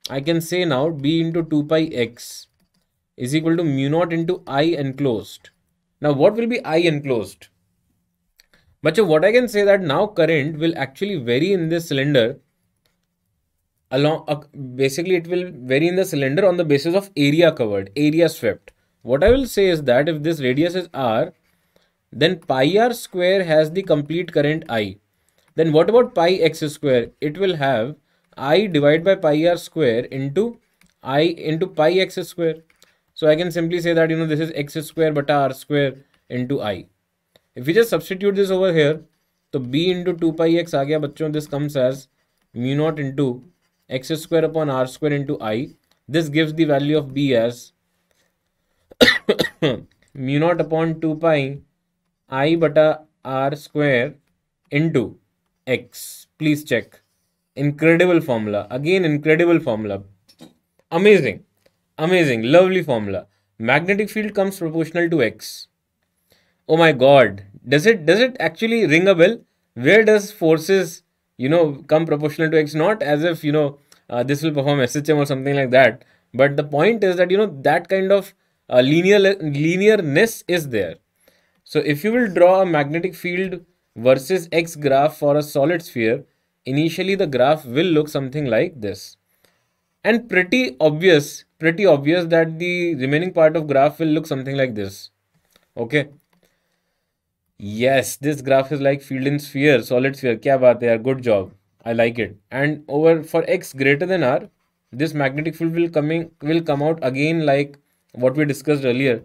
I can say now b into 2 pi x is equal to mu naught into i enclosed. Now what will be i enclosed? Bachcho, what I can say that now current will actually vary in this cylinder along uh, basically it will vary in the cylinder on the basis of area covered area swept what i will say is that if this radius is r then pi r square has the complete current i. Then what about pi x square? It will have i divided by pi r square into i into pi x square. So I can simply say that you know this is x square but r square into i. If we just substitute this over here, so b into 2 pi x आ गया बच्चों this comes as mu naught into x square upon r square into i. This gives the value of b as mu naught upon 2 pi i beta r square into x please check incredible formula again incredible formula amazing amazing lovely formula magnetic field comes proportional to x oh my god does it does it actually ring a bell where does forces you know come proportional to x not as if you know uh, this will perform shm or something like that but the point is that you know that kind of uh, linear linearness is there so if you will draw a magnetic field versus x graph for a solid sphere, initially the graph will look something like this. And pretty obvious, pretty obvious that the remaining part of graph will look something like this. Okay. Yes, this graph is like field in sphere, solid sphere. Kya baat hai good job. I like it. And over for x greater than r, this magnetic field will coming will come out again like what we discussed earlier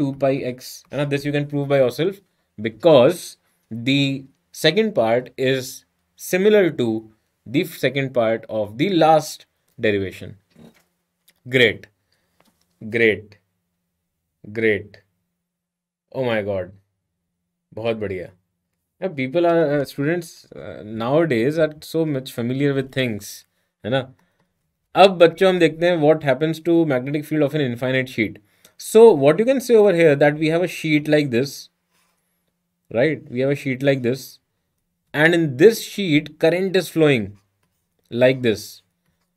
2 pi x. And this you can prove by yourself because the second part is similar to the second part of the last derivation. Great. Great. Great. Oh my god. बहुत बढ़िया. Yeah, people are uh, students uh, nowadays are so much familiar with things, Hai na? अब बच्चों हम देखते हैं what happens to magnetic field of an infinite sheet So what you can say over here that we have a sheet like this, right? We have a sheet like this and in this sheet current is flowing like this.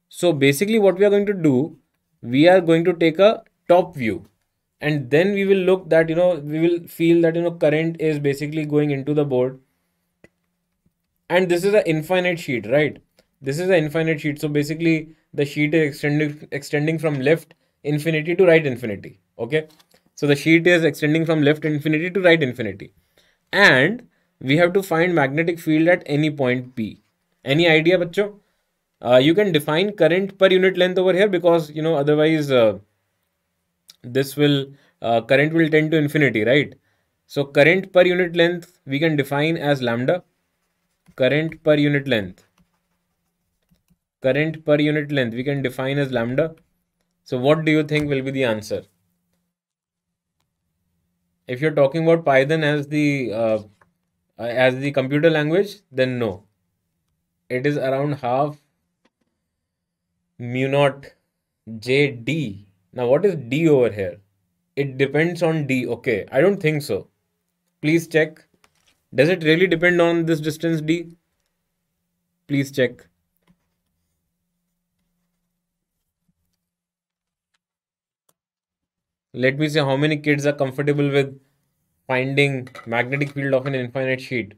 So basically what we are going to do, we are going to take a top view and then we will look that, you know, we will feel that, you know, current is basically going into the board and this is an infinite sheet, right? This is an infinite sheet. So basically the sheet is extending, extending from left infinity to right infinity okay so the sheet is extending from left infinity to right infinity and we have to find magnetic field at any point p any idea bachcho uh, you can define current per unit length over here because you know otherwise uh, this will uh, current will tend to infinity right so current per unit length we can define as lambda current per unit length current per unit length we can define as lambda so what do you think will be the answer if you're talking about python as the uh, uh, as the computer language then no it is around half mu naught jd now what is d over here it depends on d okay i don't think so please check does it really depend on this distance d please check let me see how many kids are comfortable with finding magnetic field of an infinite sheet.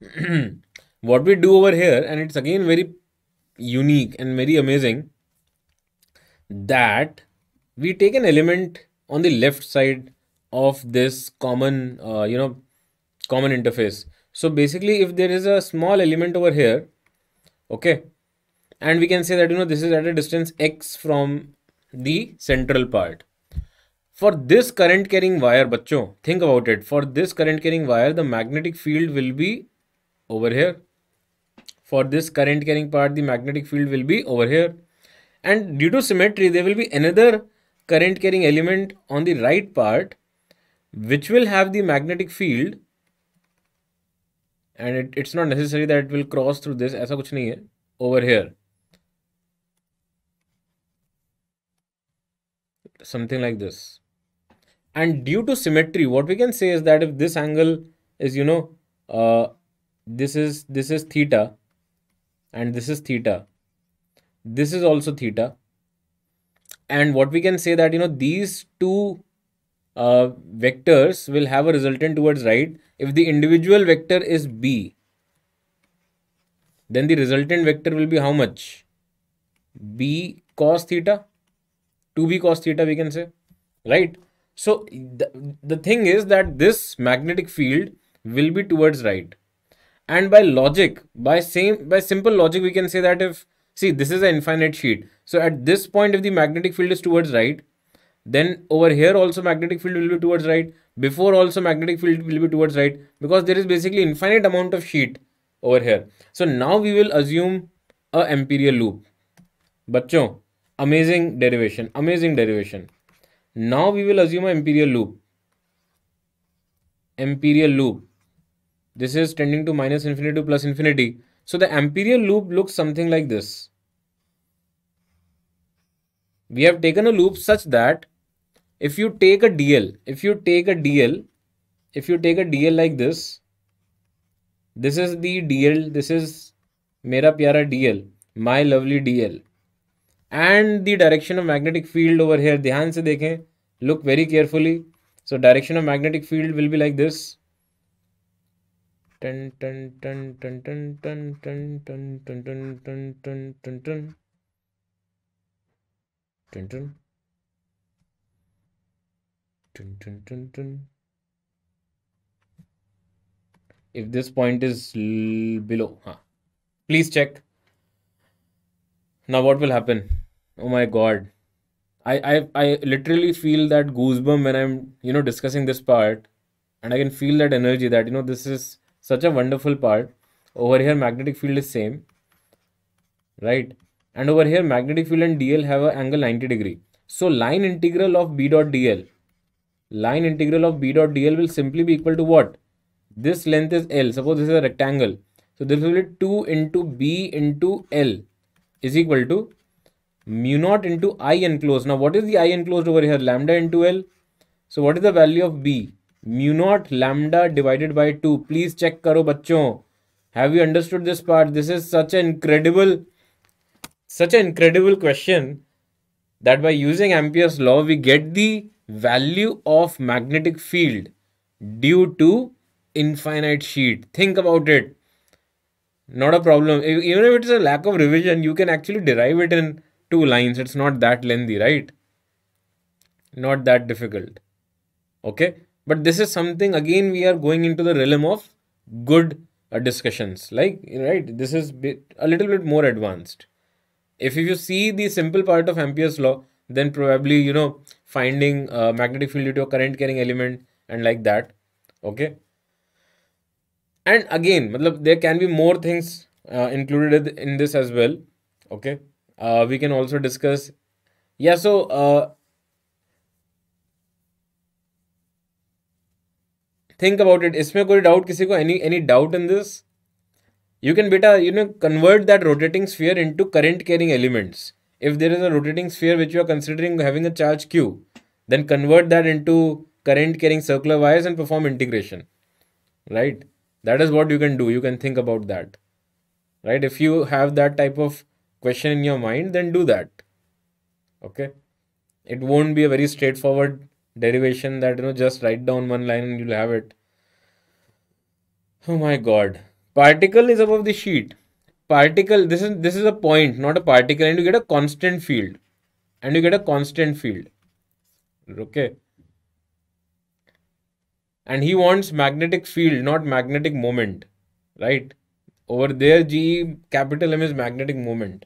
what we do over here and it's again very unique and very amazing that we take an element on the left side of this common uh, you know common interface so basically if there is a small element over here okay and we can say that you know this is at a distance x from the central part for this current carrying wire bachcho think about it for this current carrying wire the magnetic field will be over here for this current carrying part the magnetic field will be over here and due to symmetry there will be another current carrying element on the right part which will have the magnetic field and it, it's not necessary that it will cross through this aisa kuch nahi hai over here something like this and due to symmetry what we can say is that if this angle is you know uh, this is this is theta and this is theta this is also theta and what we can say that you know these two uh, vectors will have a resultant towards right if the individual vector is b then the resultant vector will be how much b cos theta 2b cos theta we can say right so the, the thing is that this magnetic field will be towards right and by logic by same by simple logic we can say that if see this is an infinite sheet so at this point if the magnetic field is towards right then over here also magnetic field will be towards right before also magnetic field will be towards right because there is basically infinite amount of sheet over here so now we will assume a imperial loop bachcho amazing derivation amazing derivation now we will assume a imperial loop imperial loop this is tending to minus infinity to plus infinity so the imperial loop looks something like this we have taken a loop such that if you take a DL, if you take a DL, if you take a DL like this, this is the DL, this is Mera Pyara DL, my lovely DL. And the direction of magnetic field over here, dhyan se dekhen, look very carefully. So direction of magnetic field will be like this. Dun, dun, dun, dun, dun, dun, dun, dun, dun, dun, dun, dun, dun, dun. Dun, dun, dun, dun. If this point is below, huh? please check. Now what will happen? Oh my god. I, I I literally feel that goosebump when I'm, you know, discussing this part. And I can feel that energy that, you know, this is such a wonderful part. Over here, magnetic field is same. Right? And over here, magnetic field and DL have an angle 90 degree. So line integral of B dot DL line integral of b dot dl will simply be equal to what? This length is L. Suppose this is a rectangle. So this will be 2 into b into L is equal to mu naught into I enclosed. Now what is the I enclosed over here? Lambda into L. So what is the value of b? Mu naught lambda divided by 2. Please check karo bachcho. Have you understood this part? This is such an incredible, such an incredible question that by using Ampere's law, we get the value of magnetic field due to infinite sheet. Think about it. Not a problem. Even if it's a lack of revision, you can actually derive it in two lines. It's not that lengthy, right? Not that difficult. Okay. But this is something again we are going into the realm of good uh, discussions. Like, right, this is bit, a little bit more advanced. If you see the simple part of Ampere's law, then probably, you know, finding uh, magnetic field due to a current carrying element and like that okay and again there can be more things uh, included in this as well okay uh, we can also discuss yeah so uh, think about it there कोई doubt किसी any any doubt in this you can beta you know convert that rotating sphere into current carrying elements if there is a rotating sphere which you are considering having a charge q then convert that into current carrying circular wires and perform integration right that is what you can do you can think about that right if you have that type of question in your mind then do that okay it won't be a very straightforward derivation that you know just write down one line and you'll have it oh my god particle is above the sheet particle this is this is a point not a particle and you get a constant field and you get a constant field okay and he wants magnetic field not magnetic moment right over there g capital m is magnetic moment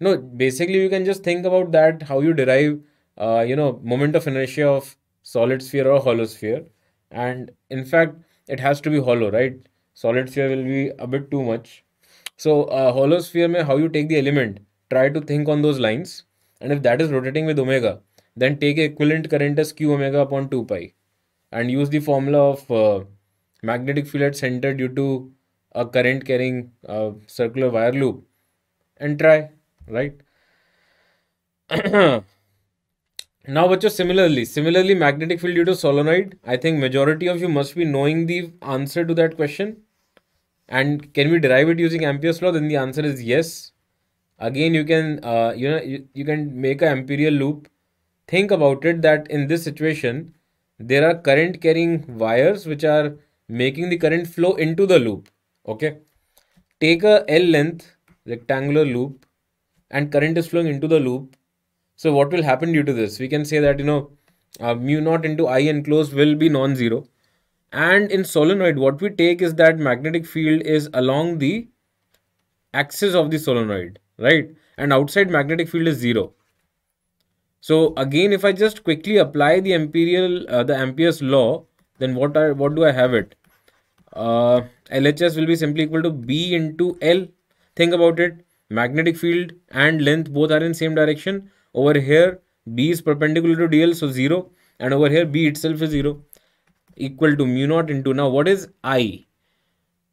no basically you can just think about that how you derive uh, you know moment of inertia of solid sphere or hollow sphere and in fact it has to be hollow right solid sphere will be a bit too much so uh, hollow sphere may how you take the element try to think on those lines and if that is rotating with omega then take equivalent current as q omega upon 2 pi and use the formula of uh, magnetic field at center due to a current carrying a circular wire loop and try right Now, but similarly, similarly magnetic field due to solenoid. I think majority of you must be knowing the answer to that question and can we derive it using ampere's law then the answer is yes again you can uh, you know you, you can make an imperial loop think about it that in this situation there are current carrying wires which are making the current flow into the loop okay take a l length rectangular loop and current is flowing into the loop so what will happen due to this we can say that you know uh, mu naught into i enclosed will be non-zero and in solenoid what we take is that magnetic field is along the axis of the solenoid right and outside magnetic field is zero so again if i just quickly apply the imperial uh, the ampere's law then what are what do i have it uh, lhs will be simply equal to b into l think about it magnetic field and length both are in same direction over here b is perpendicular to dl so 0 and over here b itself is 0 equal to mu naught into now what is i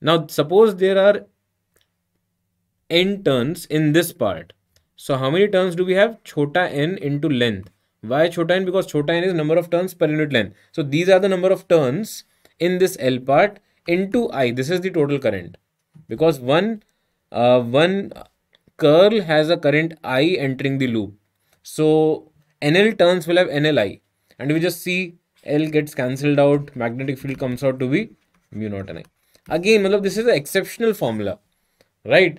now suppose there are n turns in this part so how many turns do we have chota n into length why chota n because chota n is number of turns per unit length so these are the number of turns in this l part into i this is the total current because one uh, one curl has a current i entering the loop so nl turns will have nli and we just see L gets cancelled out, magnetic field comes out to be mu naught Ni. Again, this is an exceptional formula, right?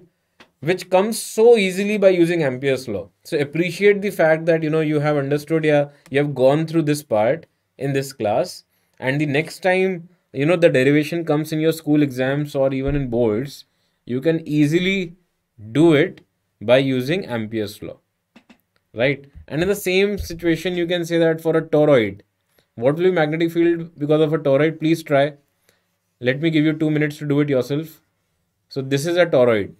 Which comes so easily by using Ampere's law. So appreciate the fact that you know you have understood, yeah, you have gone through this part in this class, and the next time you know the derivation comes in your school exams or even in boards, you can easily do it by using Ampere's law, right? And in the same situation, you can say that for a toroid what will be magnetic field because of a toroid? Please try. Let me give you two minutes to do it yourself. So this is a toroid.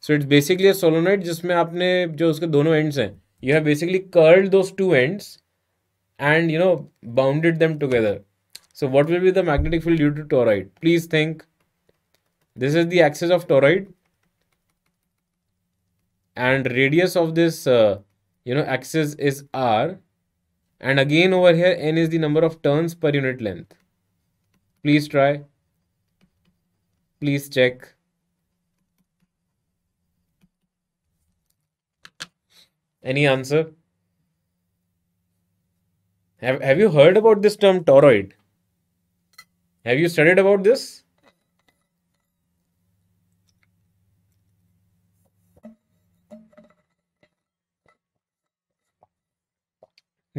So it's basically a solenoid just me apne joske dono ends. You have basically curled those two ends and you know bounded them together. So what will be the magnetic field due to toroid? Please think. This is the axis of toroid. And radius of this uh, you know axis is R. And again over here, n is the number of turns per unit length. Please try. Please check. Any answer? Have, have you heard about this term toroid? Have you studied about this?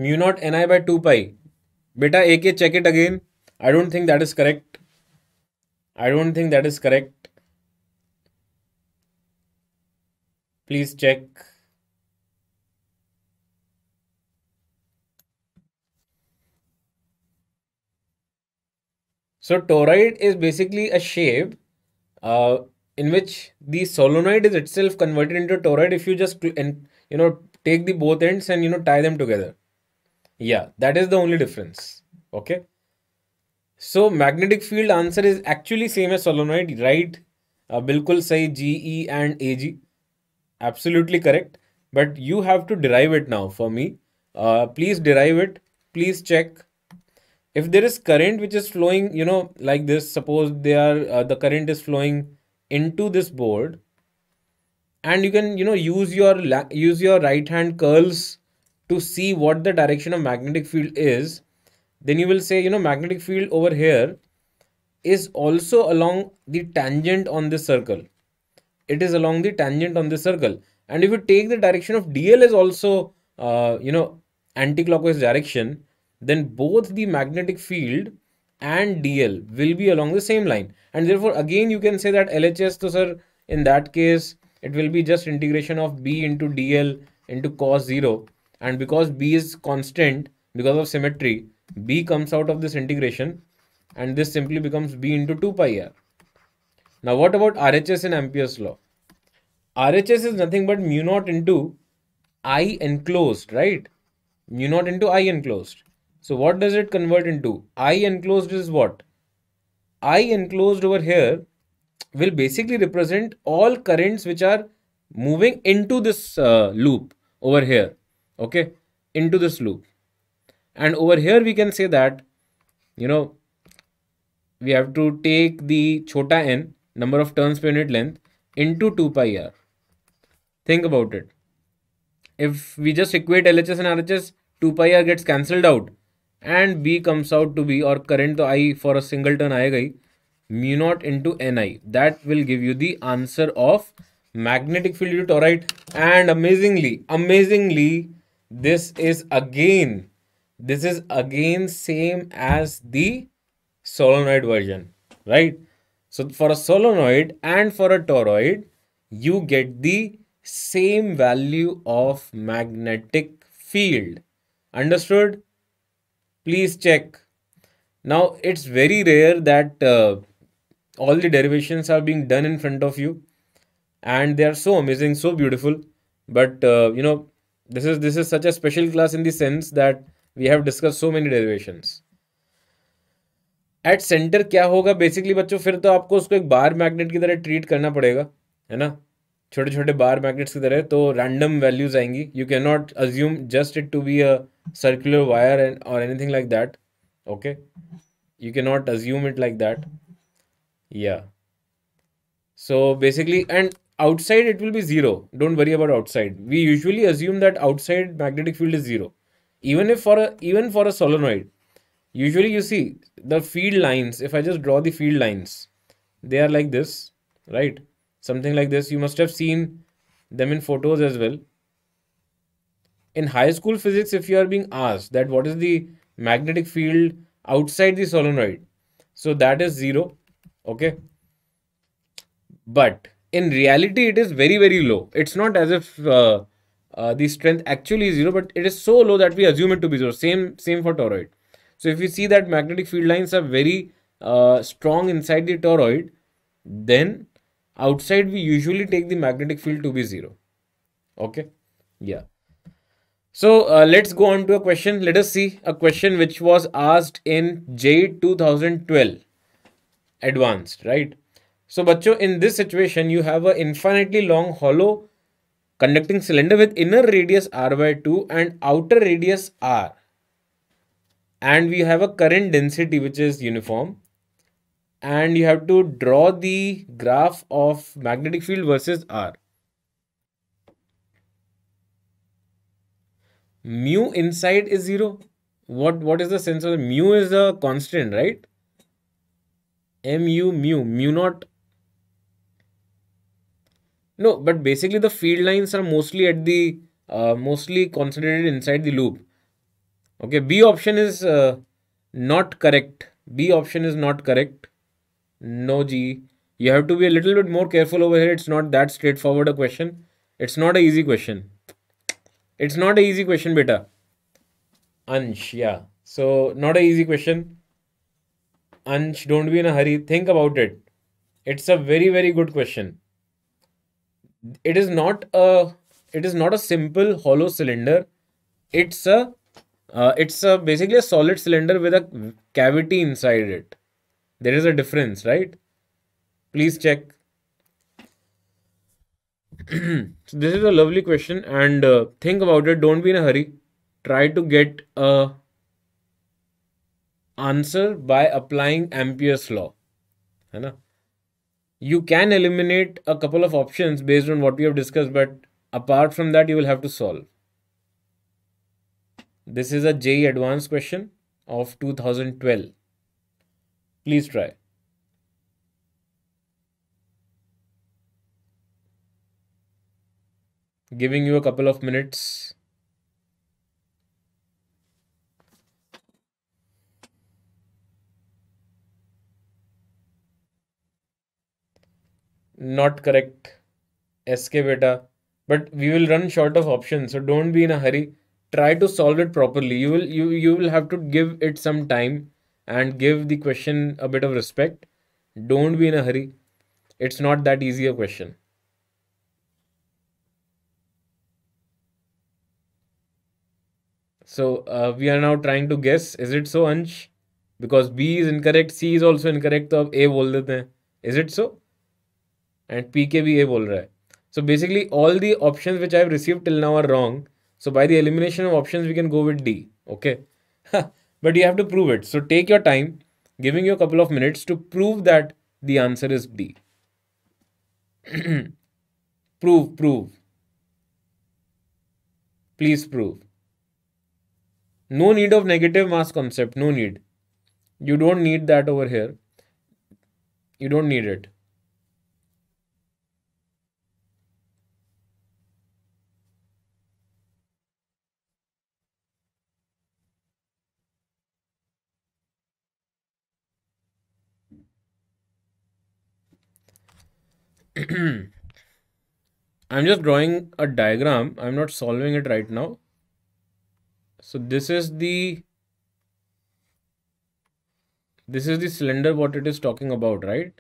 mu naught ni by 2 pi beta ak check it again i don't think that is correct i don't think that is correct please check So toroid is basically a shape uh, in which the solenoid is itself converted into toroid if you just and you know take the both ends and you know tie them together yeah that is the only difference okay so magnetic field answer is actually same as solenoid right uh, bilkul say ge and ag absolutely correct but you have to derive it now for me uh, please derive it please check if there is current which is flowing you know like this suppose they are uh, the current is flowing into this board and you can you know use your use your right hand curls to see what the direction of magnetic field is, then you will say, you know, magnetic field over here is also along the tangent on this circle. It is along the tangent on this circle. And if you take the direction of DL is also, uh, you know, anti-clockwise direction, then both the magnetic field and DL will be along the same line. And therefore, again, you can say that LHS, so sir, in that case, it will be just integration of B into DL into cos 0 and because b is constant because of symmetry b comes out of this integration and this simply becomes b into 2 pi r. Now what about RHS in Ampere's law? RHS is nothing but mu naught into I enclosed, right? Mu naught into I enclosed. So what does it convert into? I enclosed is what? I enclosed over here will basically represent all currents which are moving into this uh, loop over here okay into this loop and over here we can say that you know we have to take the chota n number of turns per unit length into 2 pi r think about it if we just equate LHS and RHS 2 pi r gets cancelled out and B comes out to be or current to I for a single turn आएगा mu naught into Ni that will give you the answer of magnetic field due to right and amazingly amazingly this is again this is again same as the solenoid version right so for a solenoid and for a toroid you get the same value of magnetic field understood please check now it's very rare that uh, all the derivations are being done in front of you and they are so amazing so beautiful but uh, you know this is this is such a special class in the sense that we have discussed so many derivations at centre क्या होगा basically बच्चों फिर तो आपको उसको एक bar magnet की तरह ट्रीट करना पड़ेगा है ना छोटे छोटे बार मैग्नेट्स की तरह तो रैंडम वैल्यूज आएंगी you can not assume just it to be a circular wire and और anything like that okay you can not assume it like that yeah so basically and outside it will be zero don't worry about outside we usually assume that outside magnetic field is zero even if for a even for a solenoid usually you see the field lines if i just draw the field lines they are like this right something like this you must have seen them in photos as well in high school physics if you are being asked that what is the magnetic field outside the solenoid so that is zero okay but in reality it is very very low it's not as if uh, uh, the strength actually is zero but it is so low that we assume it to be zero same same for toroid so if we see that magnetic field lines are very uh, strong inside the toroid then outside we usually take the magnetic field to be zero okay yeah so uh, let's go on to a question let us see a question which was asked in j 2012 advanced right so, bacho, in this situation, you have an infinitely long hollow conducting cylinder with inner radius r by 2 and outer radius r. And we have a current density which is uniform. And you have to draw the graph of magnetic field versus r. mu inside is 0 what what is the sense of mu is a constant right mu mu mu not no, but basically the field lines are mostly at the uh, mostly concentrated inside the loop. Okay, B option is uh, not correct. B option is not correct. No G. You have to be a little bit more careful over here. It's not that straightforward a question. It's not an easy question. It's not an easy question, beta. Ansh, yeah. So, not an easy question. Ansh, don't be in a hurry. Think about it. It's a very, very good question it is not a it is not a simple hollow cylinder it's a uh, it's a basically a solid cylinder with a cavity inside it there is a difference right please check so this is a lovely question and uh, think about it don't be in a hurry try to get a answer by applying ampere's law है you can eliminate a couple of options based on what we have discussed, but apart from that, you will have to solve. This is a advanced question of 2012. Please try. Giving you a couple of minutes. not correct SK beta, but we will run short of options. So don't be in a hurry. Try to solve it properly. You will you you will have to give it some time and give the question a bit of respect. Don't be in a hurry. It's not that easy a question. So uh, we are now trying to guess. Is it so, Ansh? Because B is incorrect, C is also incorrect. So A बोल देते हैं. Is it so? and PK भी ये बोल रहा है so basically all the options which I have received till now are wrong so by the elimination of options we can go with D okay but you have to prove it so take your time giving you a couple of minutes to prove that the answer is D prove prove please prove no need of negative mass concept no need you don't need that over here you don't need it I'm just drawing a diagram. I'm not solving it right now. So this is the this is the cylinder what it is talking about, right?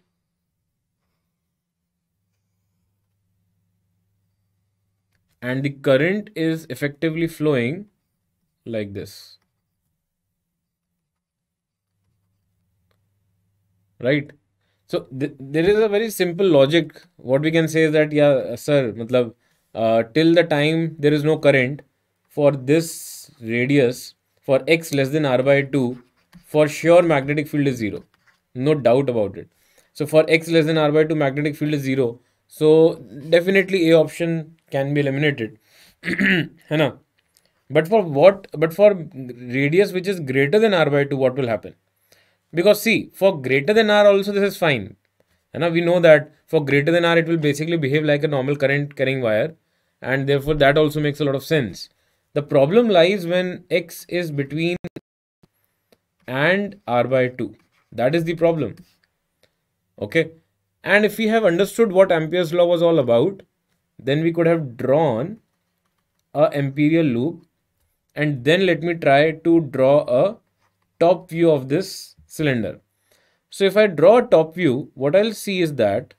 And the current is effectively flowing like this. Right? So th- there is a very simple logic. What we can say is that yeah, sir, matlab, uh, till the time there is no current for this radius for x less than r by 2, for sure magnetic field is zero. No doubt about it. So for x less than r by 2, magnetic field is zero. So definitely A option can be eliminated. है ना but for what but for radius which is greater than r by 2 what will happen because see for greater than r also this is fine and now we know that for greater than r it will basically behave like a normal current carrying wire and therefore that also makes a lot of sense the problem lies when x is between and r by 2 that is the problem okay and if we have understood what ampere's law was all about then we could have drawn a imperial loop and then let me try to draw a top view of this cylinder. So if I draw a top view, what I'll see is that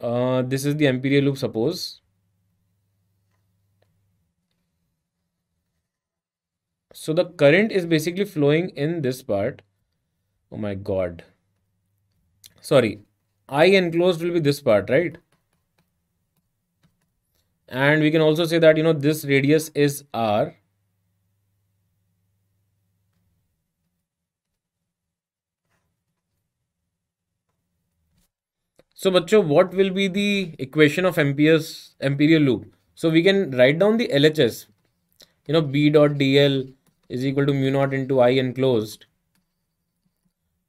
uh, this is the imperial loop suppose. So the current is basically flowing in this part. Oh my god. Sorry. I enclosed will be this part, right? And we can also say that, you know, this radius is R So, bacho, what will be the equation of M P S imperial loop? So, we can write down the LHS. You know, B dot DL is equal to mu naught into I enclosed.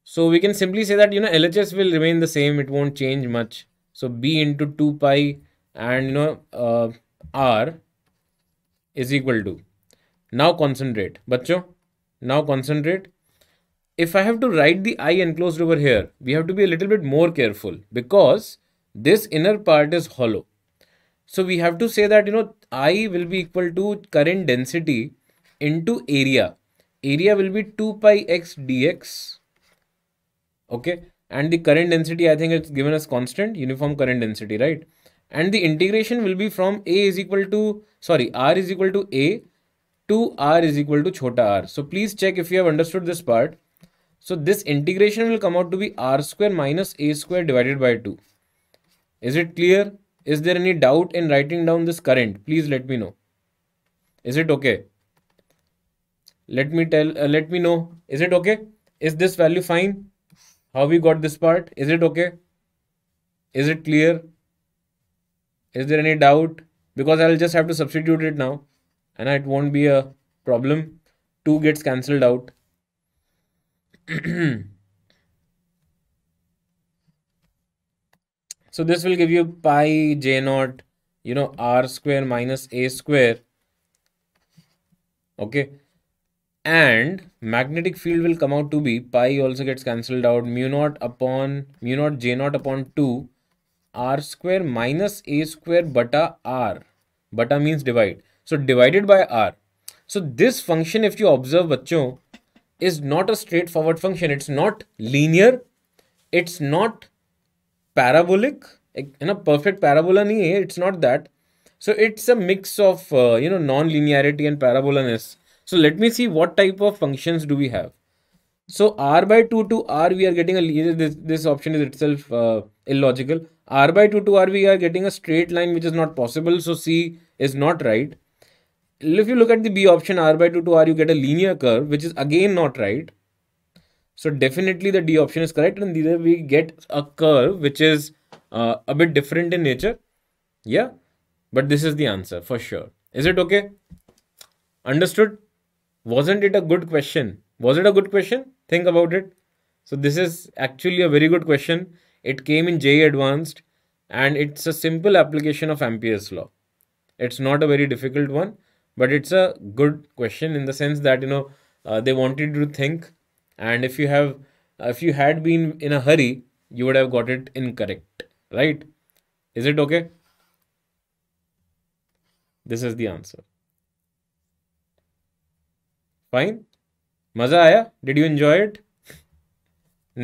So, we can simply say that, you know, LHS will remain the same. It won't change much. So, B into 2 pi and, you know, uh, R is equal to. Now, concentrate. Bacho, now concentrate if I have to write the I enclosed over here, we have to be a little bit more careful because this inner part is hollow. So we have to say that, you know, I will be equal to current density into area. Area will be 2 pi x dx. Okay. And the current density, I think it's given as constant, uniform current density, right? And the integration will be from A is equal to, sorry, R is equal to A to R is equal to chota r. So please check if you have understood this part so this integration will come out to be r square minus a square divided by 2. Is it clear? Is there any doubt in writing down this current? Please let me know. Is it okay? Let me tell, uh, let me know. Is it okay? Is this value fine? How we got this part? Is it okay? Is it clear? Is there any doubt? Because I'll just have to substitute it now and it won't be a problem. 2 gets cancelled out. so this will give you pi j naught, you know, r square minus a square. Okay. And magnetic field will come out to be pi also gets cancelled out mu naught upon mu naught j naught upon 2 r square minus a square beta r. Beta means divide. So divided by r. So this function if you observe, bachcho, is not a straightforward function. It's not linear. It's not parabolic. You know, perfect parabola nahi It's not that. So it's a mix of uh, you know non-linearity and parabolaness. So let me see what type of functions do we have. So r by 2 to r we are getting a this this option is itself uh, illogical. r by 2 to r we are getting a straight line which is not possible. So c is not right if you look at the b option r by 2 to r you get a linear curve which is again not right so definitely the d option is correct and either we get a curve which is uh, a bit different in nature yeah but this is the answer for sure is it okay understood wasn't it a good question was it a good question think about it so this is actually a very good question it came in J advanced and it's a simple application of ampere's law it's not a very difficult one but it's a good question in the sense that you know uh, they wanted you to think and if you have uh, if you had been in a hurry you would have got it incorrect right is it okay this is the answer fine maza aaya did you enjoy it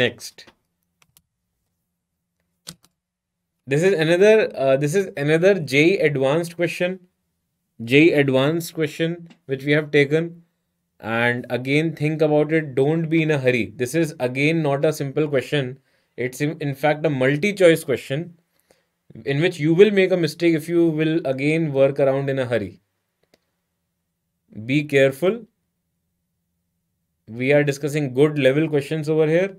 next this is another uh, this is another j advanced question J advanced question which we have taken. And again, think about it. Don't be in a hurry. This is again not a simple question. It's in fact a multi-choice question in which you will make a mistake if you will again work around in a hurry. Be careful. We are discussing good level questions over here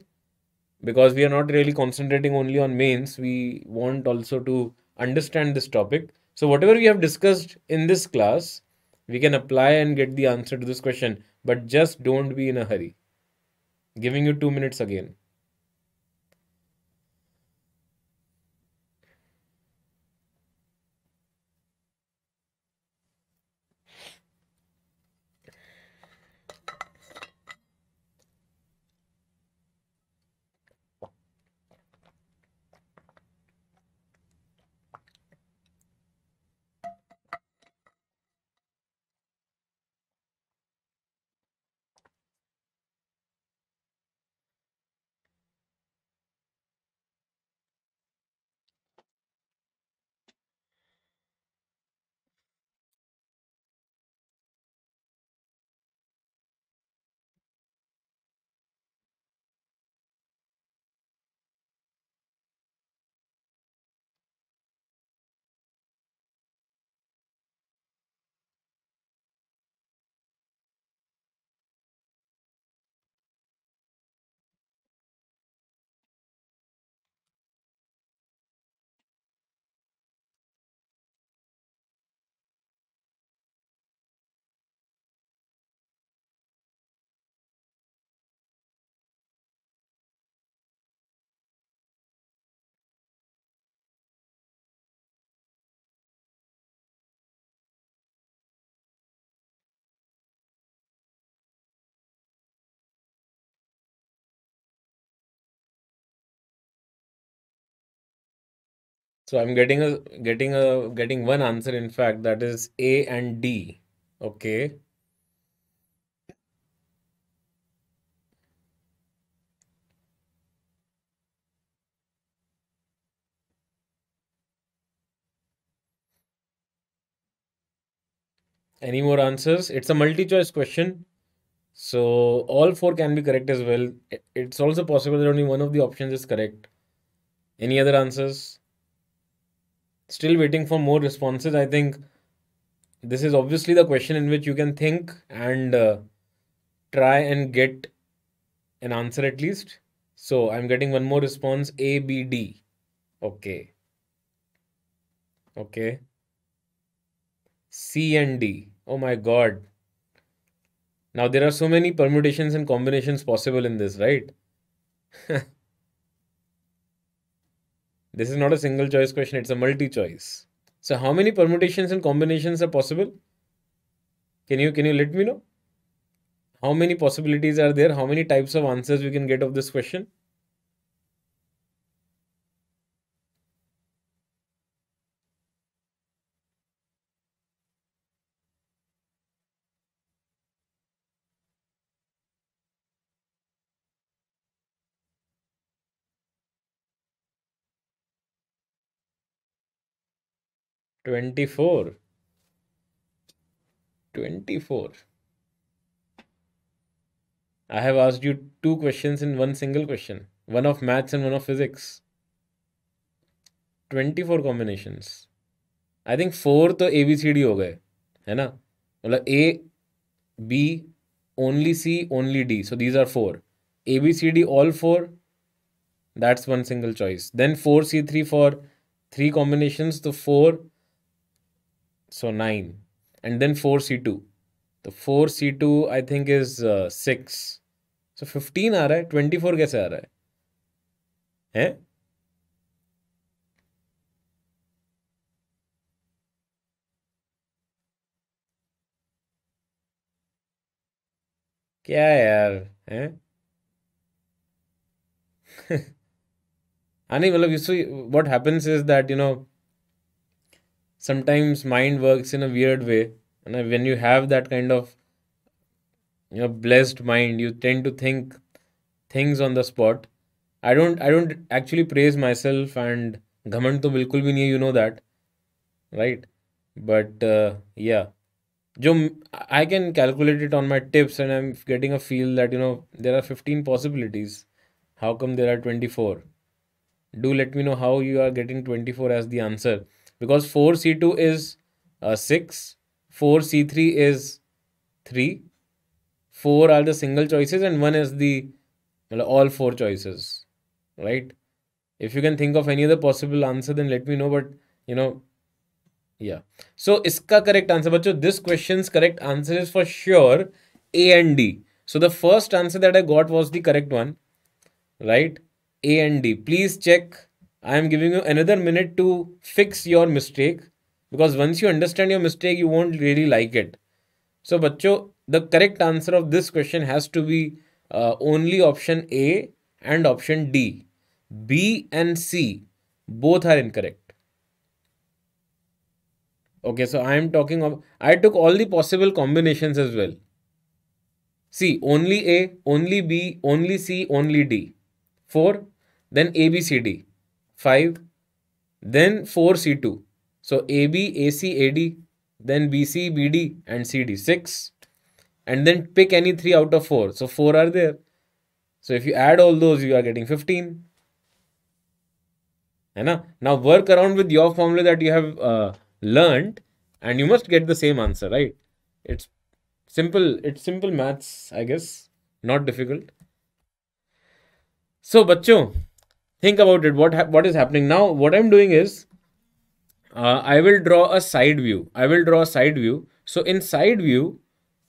because we are not really concentrating only on mains. We want also to understand this topic. So whatever we have discussed in this class, we can apply and get the answer to this question, but just don't be in a hurry. Giving you two minutes again. So I'm getting a getting a getting one answer in fact that is A and D. Okay. Any more answers? It's a multi-choice question. So all four can be correct as well. It's also possible that only one of the options is correct. Any other answers? still waiting for more responses. I think this is obviously the question in which you can think and uh, try and get an answer at least. So I'm getting one more response A, B, D. Okay. Okay. C and D. Oh my god. Now there are so many permutations and combinations possible in this, right? This is not a single choice question, it's a multi choice. So how many permutations and combinations are possible? Can you can you let me know? How many possibilities are there? How many types of answers we can get of this question? 24 24 i have asked you two questions in one single question one of maths and one of physics 24 combinations i think four to abcd ho gaye hai na matlab a b only c only d so these are four abcd all four that's one single choice then 4c3 for three combinations to four so 9 and then 4c2 तो 4c2 I think is six so 15 आ रहा है 24 कैसे आ रहा है हैं क्या यार हैं हाँ नहीं मतलब you see what happens is that you know sometimes mind works in a weird way and when you have that kind of you know blessed mind you tend to think things on the spot i don't i don't actually praise myself and government to bilkul bhi nahi you know that right but uh, yeah jo i can calculate it on my tips and i'm getting a feel that you know there are 15 possibilities how come there are 24 do let me know how you are getting 24 as the answer because 4C2 is uh, 6, 4C3 is 3, 4 are the single choices and 1 is the all 4 choices, right? If you can think of any other possible answer then let me know but you know, yeah. So, iska correct answer, bacho, this question's correct answer is for sure A and D. So, the first answer that I got was the correct one, right? A and D. Please check I am giving you another minute to fix your mistake because once you understand your mistake, you won't really like it. So, bacho, the correct answer of this question has to be uh, only option A and option D. B and C both are incorrect. Okay, so I am talking of I took all the possible combinations as well. See, only A, only B, only C, only D. 4, then A, B, C, D. 5 then 4 C2 so AB AC AD then BC BD and CD 6 and then pick any 3 out of 4 so 4 are there so if you add all those you are getting 15 And now work around with your formula that you have uh, learned and you must get the same answer right it's simple it's simple maths i guess not difficult so बच्चों think about it what what is happening now what i'm doing is uh, i will draw a side view i will draw a side view so in side view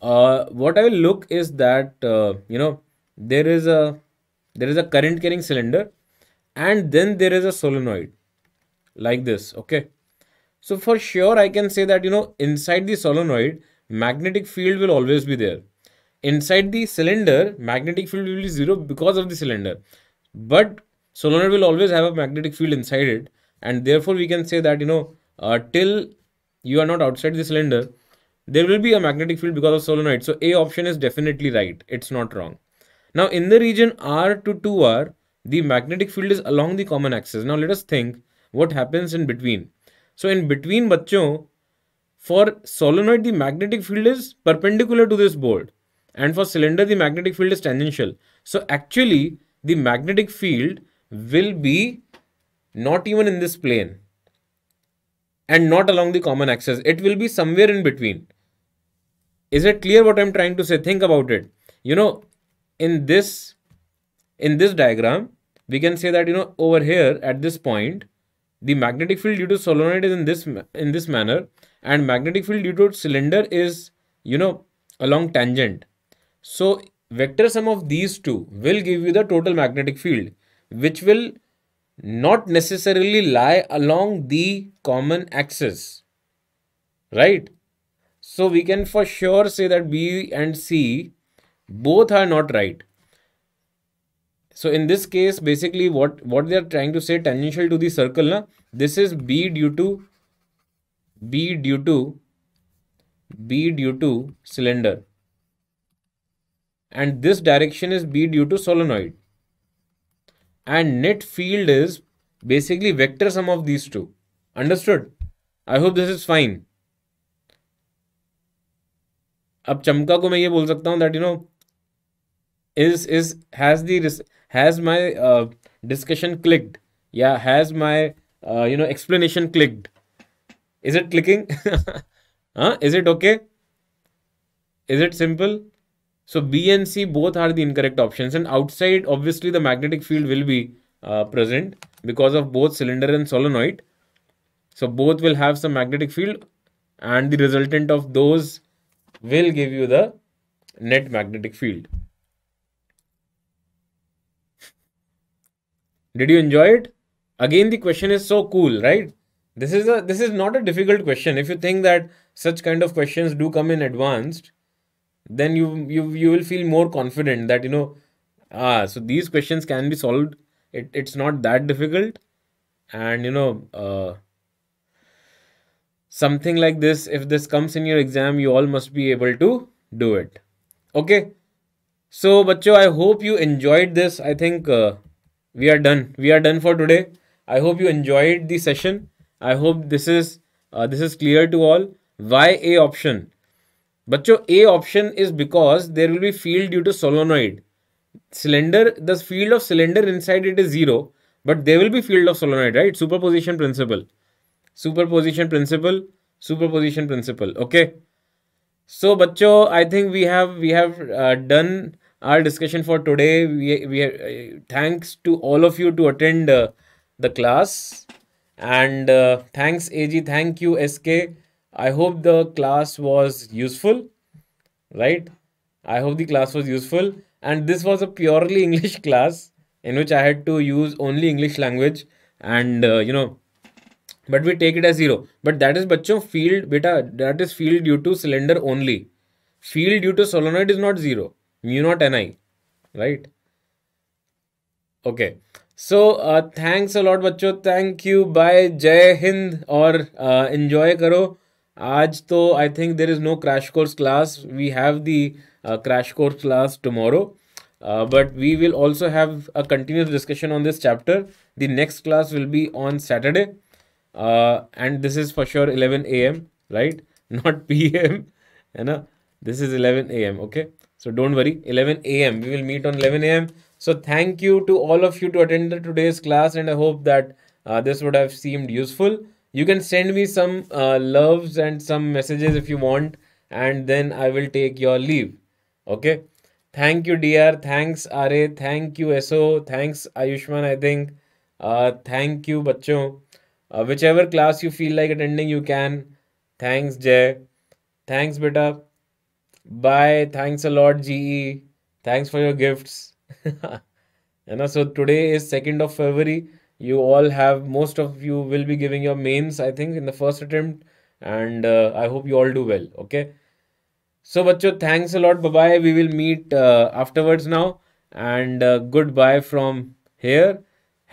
uh, what i will look is that uh, you know there is a there is a current carrying cylinder and then there is a solenoid like this okay so for sure i can say that you know inside the solenoid magnetic field will always be there inside the cylinder magnetic field will be zero because of the cylinder but Solenoid will always have a magnetic field inside it and therefore we can say that you know uh, till you are not outside the cylinder there will be a magnetic field because of solenoid so a option is definitely right it's not wrong now in the region r to 2r the magnetic field is along the common axis now let us think what happens in between so in between bachcho for solenoid the magnetic field is perpendicular to this board and for cylinder the magnetic field is tangential so actually the magnetic field will be not even in this plane and not along the common axis. It will be somewhere in between. Is it clear what I'm trying to say? Think about it. You know, in this in this diagram, we can say that you know over here at this point, the magnetic field due to solenoid is in this in this manner, and magnetic field due to cylinder is you know along tangent. So vector sum of these two will give you the total magnetic field which will not necessarily lie along the common axis right so we can for sure say that b and c both are not right so in this case basically what what they are trying to say tangential to the circle na? this is b due to b due to b due to cylinder and this direction is b due to solenoid and net field is basically vector sum of these two. Understood? I hope this is fine. Ab Chamka ko main ye that you know is has the has my uh, discussion clicked? Yeah, has my uh, you know explanation clicked? Is it clicking? huh? Is it okay? Is it simple? So B and C both are the incorrect options and outside obviously the magnetic field will be uh, present because of both cylinder and solenoid. So both will have some magnetic field and the resultant of those will give you the net magnetic field. Did you enjoy it? Again the question is so cool, right? This is a this is not a difficult question. If you think that such kind of questions do come in advanced, then you you you will feel more confident that you know ah so these questions can be solved it, it's not that difficult and you know uh, something like this if this comes in your exam you all must be able to do it okay so bacho i hope you enjoyed this i think uh, we are done we are done for today i hope you enjoyed the session i hope this is uh, this is clear to all why a option but A A option is because there will be field due to solenoid the field of cylinder inside it is zero but there will be field of solenoid right superposition principle superposition principle superposition principle okay so bachcho i think we have we have uh, done our discussion for today we we uh, thanks to all of you to attend uh, the class and thanks ag thank you sk I hope the class was useful, right? I hope the class was useful. And this was a purely English class in which I had to use only English language and uh, you know but we take it as zero but that is bachcho field beta that is field due to cylinder only field due to solenoid is not zero mu not ni right okay so uh, thanks a lot bachcho thank you bye jai hind or uh, enjoy karo आज I think there is no crash course class. We have the uh, crash course class tomorrow, uh, but we will also have a continuous discussion on this chapter. The next class will be on Saturday, uh, and this is for sure 11 a.m. Right? Not p.m. And this is 11 a.m. Okay, so don't worry. 11 a.m. We will meet on 11 a.m. So thank you to all of you to attend today's class, and I hope that this would have seemed useful you can send me some uh, loves and some messages if you want and then i will take your leave okay thank you dr thanks are thank you so thanks ayushman i think uh, thank you bachcho uh, whichever class you feel like attending you can thanks jay thanks beta bye thanks a lot ge thanks for your gifts you know so today is 2nd of february you all have most of you will be giving your mains i think in the first attempt and uh, i hope you all do well okay so bachcho thanks a lot bye bye we will meet uh, afterwards now and uh, goodbye from here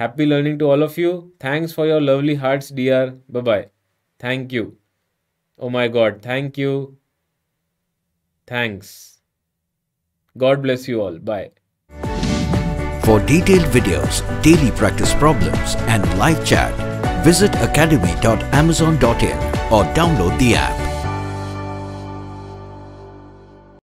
happy learning to all of you thanks for your lovely hearts dear bye bye thank you oh my god thank you thanks god bless you all bye for detailed videos, daily practice problems and live chat, visit academy.amazon.in or download the app.